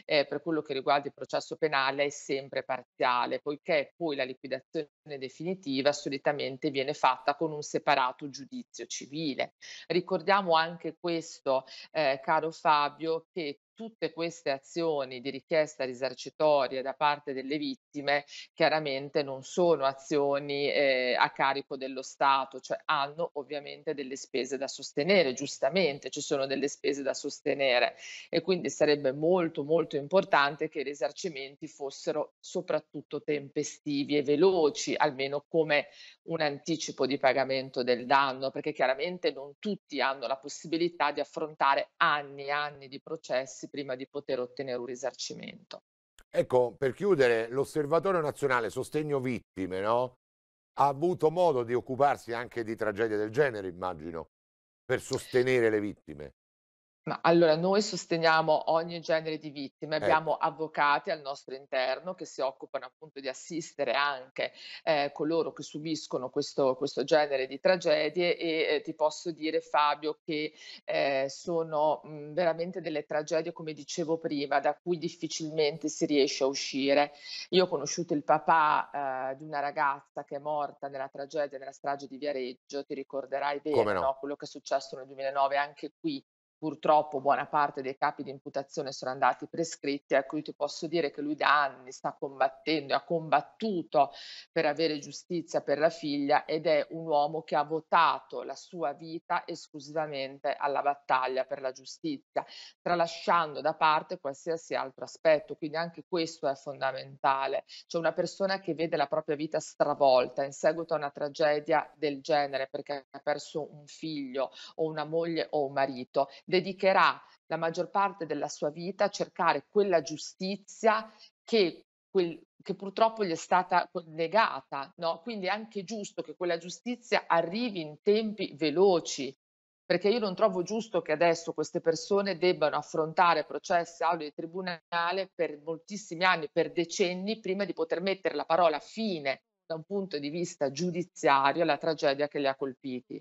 eh, per quello che riguarda il processo penale è sempre parziale, poiché poi la liquidazione definitiva solitamente viene fatta con un separato giudizio civile. Ricordiamo anche questo, eh, caro Fabio, che tutte queste azioni di richiesta risarcitoria da parte delle vittime chiaramente non sono azioni eh, a carico dello Stato, cioè hanno ovviamente delle spese da sostenere, giustamente ci sono delle spese da sostenere e quindi sarebbe molto molto importante che i risarcimenti fossero soprattutto tempestivi e veloci, almeno come un anticipo di pagamento del danno, perché chiaramente non tutti hanno la possibilità di affrontare anni e anni di processi processi prima di poter ottenere un risarcimento. Ecco, per chiudere, l'Osservatorio Nazionale Sostegno Vittime no? ha avuto modo di occuparsi anche di tragedie del genere, immagino, per sostenere le vittime. Ma allora, noi sosteniamo ogni genere di vittime, Eh. abbiamo avvocati al nostro interno che si occupano appunto di assistere anche eh, coloro che subiscono questo, questo genere di tragedie e eh, ti posso dire Fabio che eh, sono mh, mhmm, veramente delle tragedie, come dicevo prima, da cui difficilmente si riesce a uscire. Io ho conosciuto il papà eh, di una ragazza che è morta nella tragedia, nella strage di Viareggio, ti ricorderai bene, no? no? Quello che è successo nel 2009 anche qui purtroppo buona parte dei capi di imputazione sono andati prescritti, ecco io ti posso dire che lui da anni sta combattendo, e ha combattuto per avere giustizia per la figlia ed è un uomo che ha votato la sua vita esclusivamente alla battaglia per la giustizia, tralasciando da parte qualsiasi altro aspetto, quindi anche questo è fondamentale, C'è una persona che vede la propria vita stravolta in seguito a una tragedia del genere perché ha perso un figlio o una moglie o un marito, dedicherà la maggior parte della sua vita a cercare quella giustizia che, quel, che purtroppo gli è stata negata. No? Quindi è anche giusto che quella giustizia arrivi in tempi veloci, perché io non trovo giusto che adesso queste persone debbano affrontare processi, aule di tribunale per moltissimi anni, per decenni, prima di poter mettere la parola fine da un punto di vista giudiziario alla tragedia che li ha colpiti.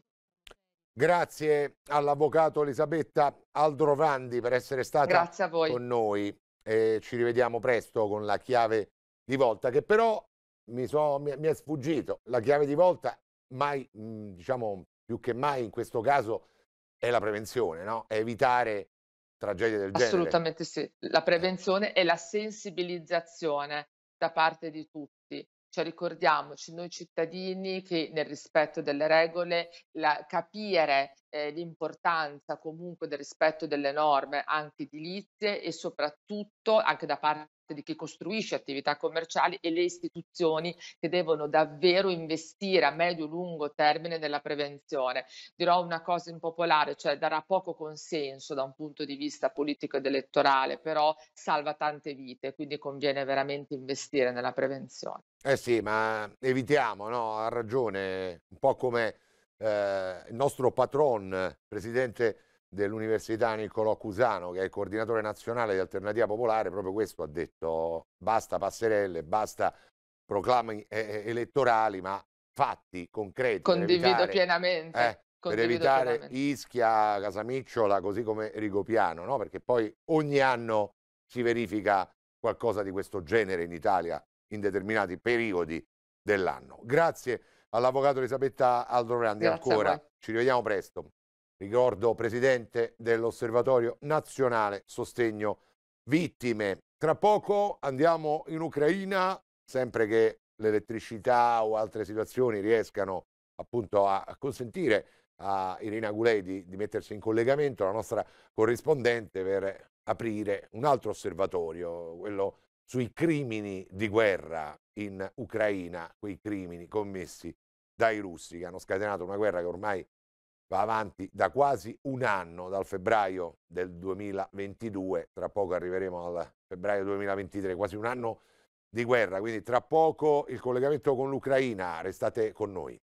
Grazie all'avvocato Elisabetta Aldrovandi per essere stata con noi. Eh, ci rivediamo presto con la chiave di volta, che però mi, so, mi, mi è sfuggito. La chiave di volta, mai, mm, diciamo più che mai in questo caso, è la prevenzione, no? è evitare tragedie del Assolutamente genere. Assolutamente sì, la prevenzione e la sensibilizzazione da parte di tutti. Cioè ricordiamoci noi cittadini che nel rispetto delle regole la, capire eh, l'importanza comunque del rispetto delle norme anche edilizie e soprattutto anche da parte di chi costruisce attività commerciali e le istituzioni che devono davvero investire a medio-lungo e termine nella prevenzione. Dirò una cosa impopolare, cioè darà poco consenso da un punto di vista politico ed elettorale, però salva tante vite, quindi conviene veramente investire nella prevenzione. Eh sì, ma evitiamo, no? Ha ragione, un po' come eh, il nostro patron, presidente dell'Università Niccolò Cusano, che è il coordinatore nazionale di Alternativa Popolare, proprio questo ha detto, basta passerelle, basta proclami eh, eh elettorali, ma fatti concreti. Condivido evitare, pienamente. Eh, Condivido per evitare pienamente. Ischia, Casamicciola, così come Rigopiano, no? perché poi ogni anno si verifica qualcosa di questo genere in Italia in determinati periodi dell'anno. Grazie all'avvocato Elisabetta Aldorandi ancora. Ci rivediamo presto. Ricordo presidente dell'Osservatorio Nazionale Sostegno Vittime. Tra poco andiamo in Ucraina, sempre che l'elettricità o altre situazioni riescano appunto a consentire a Irina Gulei di, di mettersi in collegamento, la nostra corrispondente, per aprire un altro osservatorio, quello sui crimini di guerra in Ucraina, quei crimini commessi dai russi che hanno scatenato una guerra che ormai va avanti da quasi un anno, dal febbraio del 2022, tra poco arriveremo al febbraio 2023, quasi un anno di guerra, quindi tra poco il collegamento con l'Ucraina, restate con noi.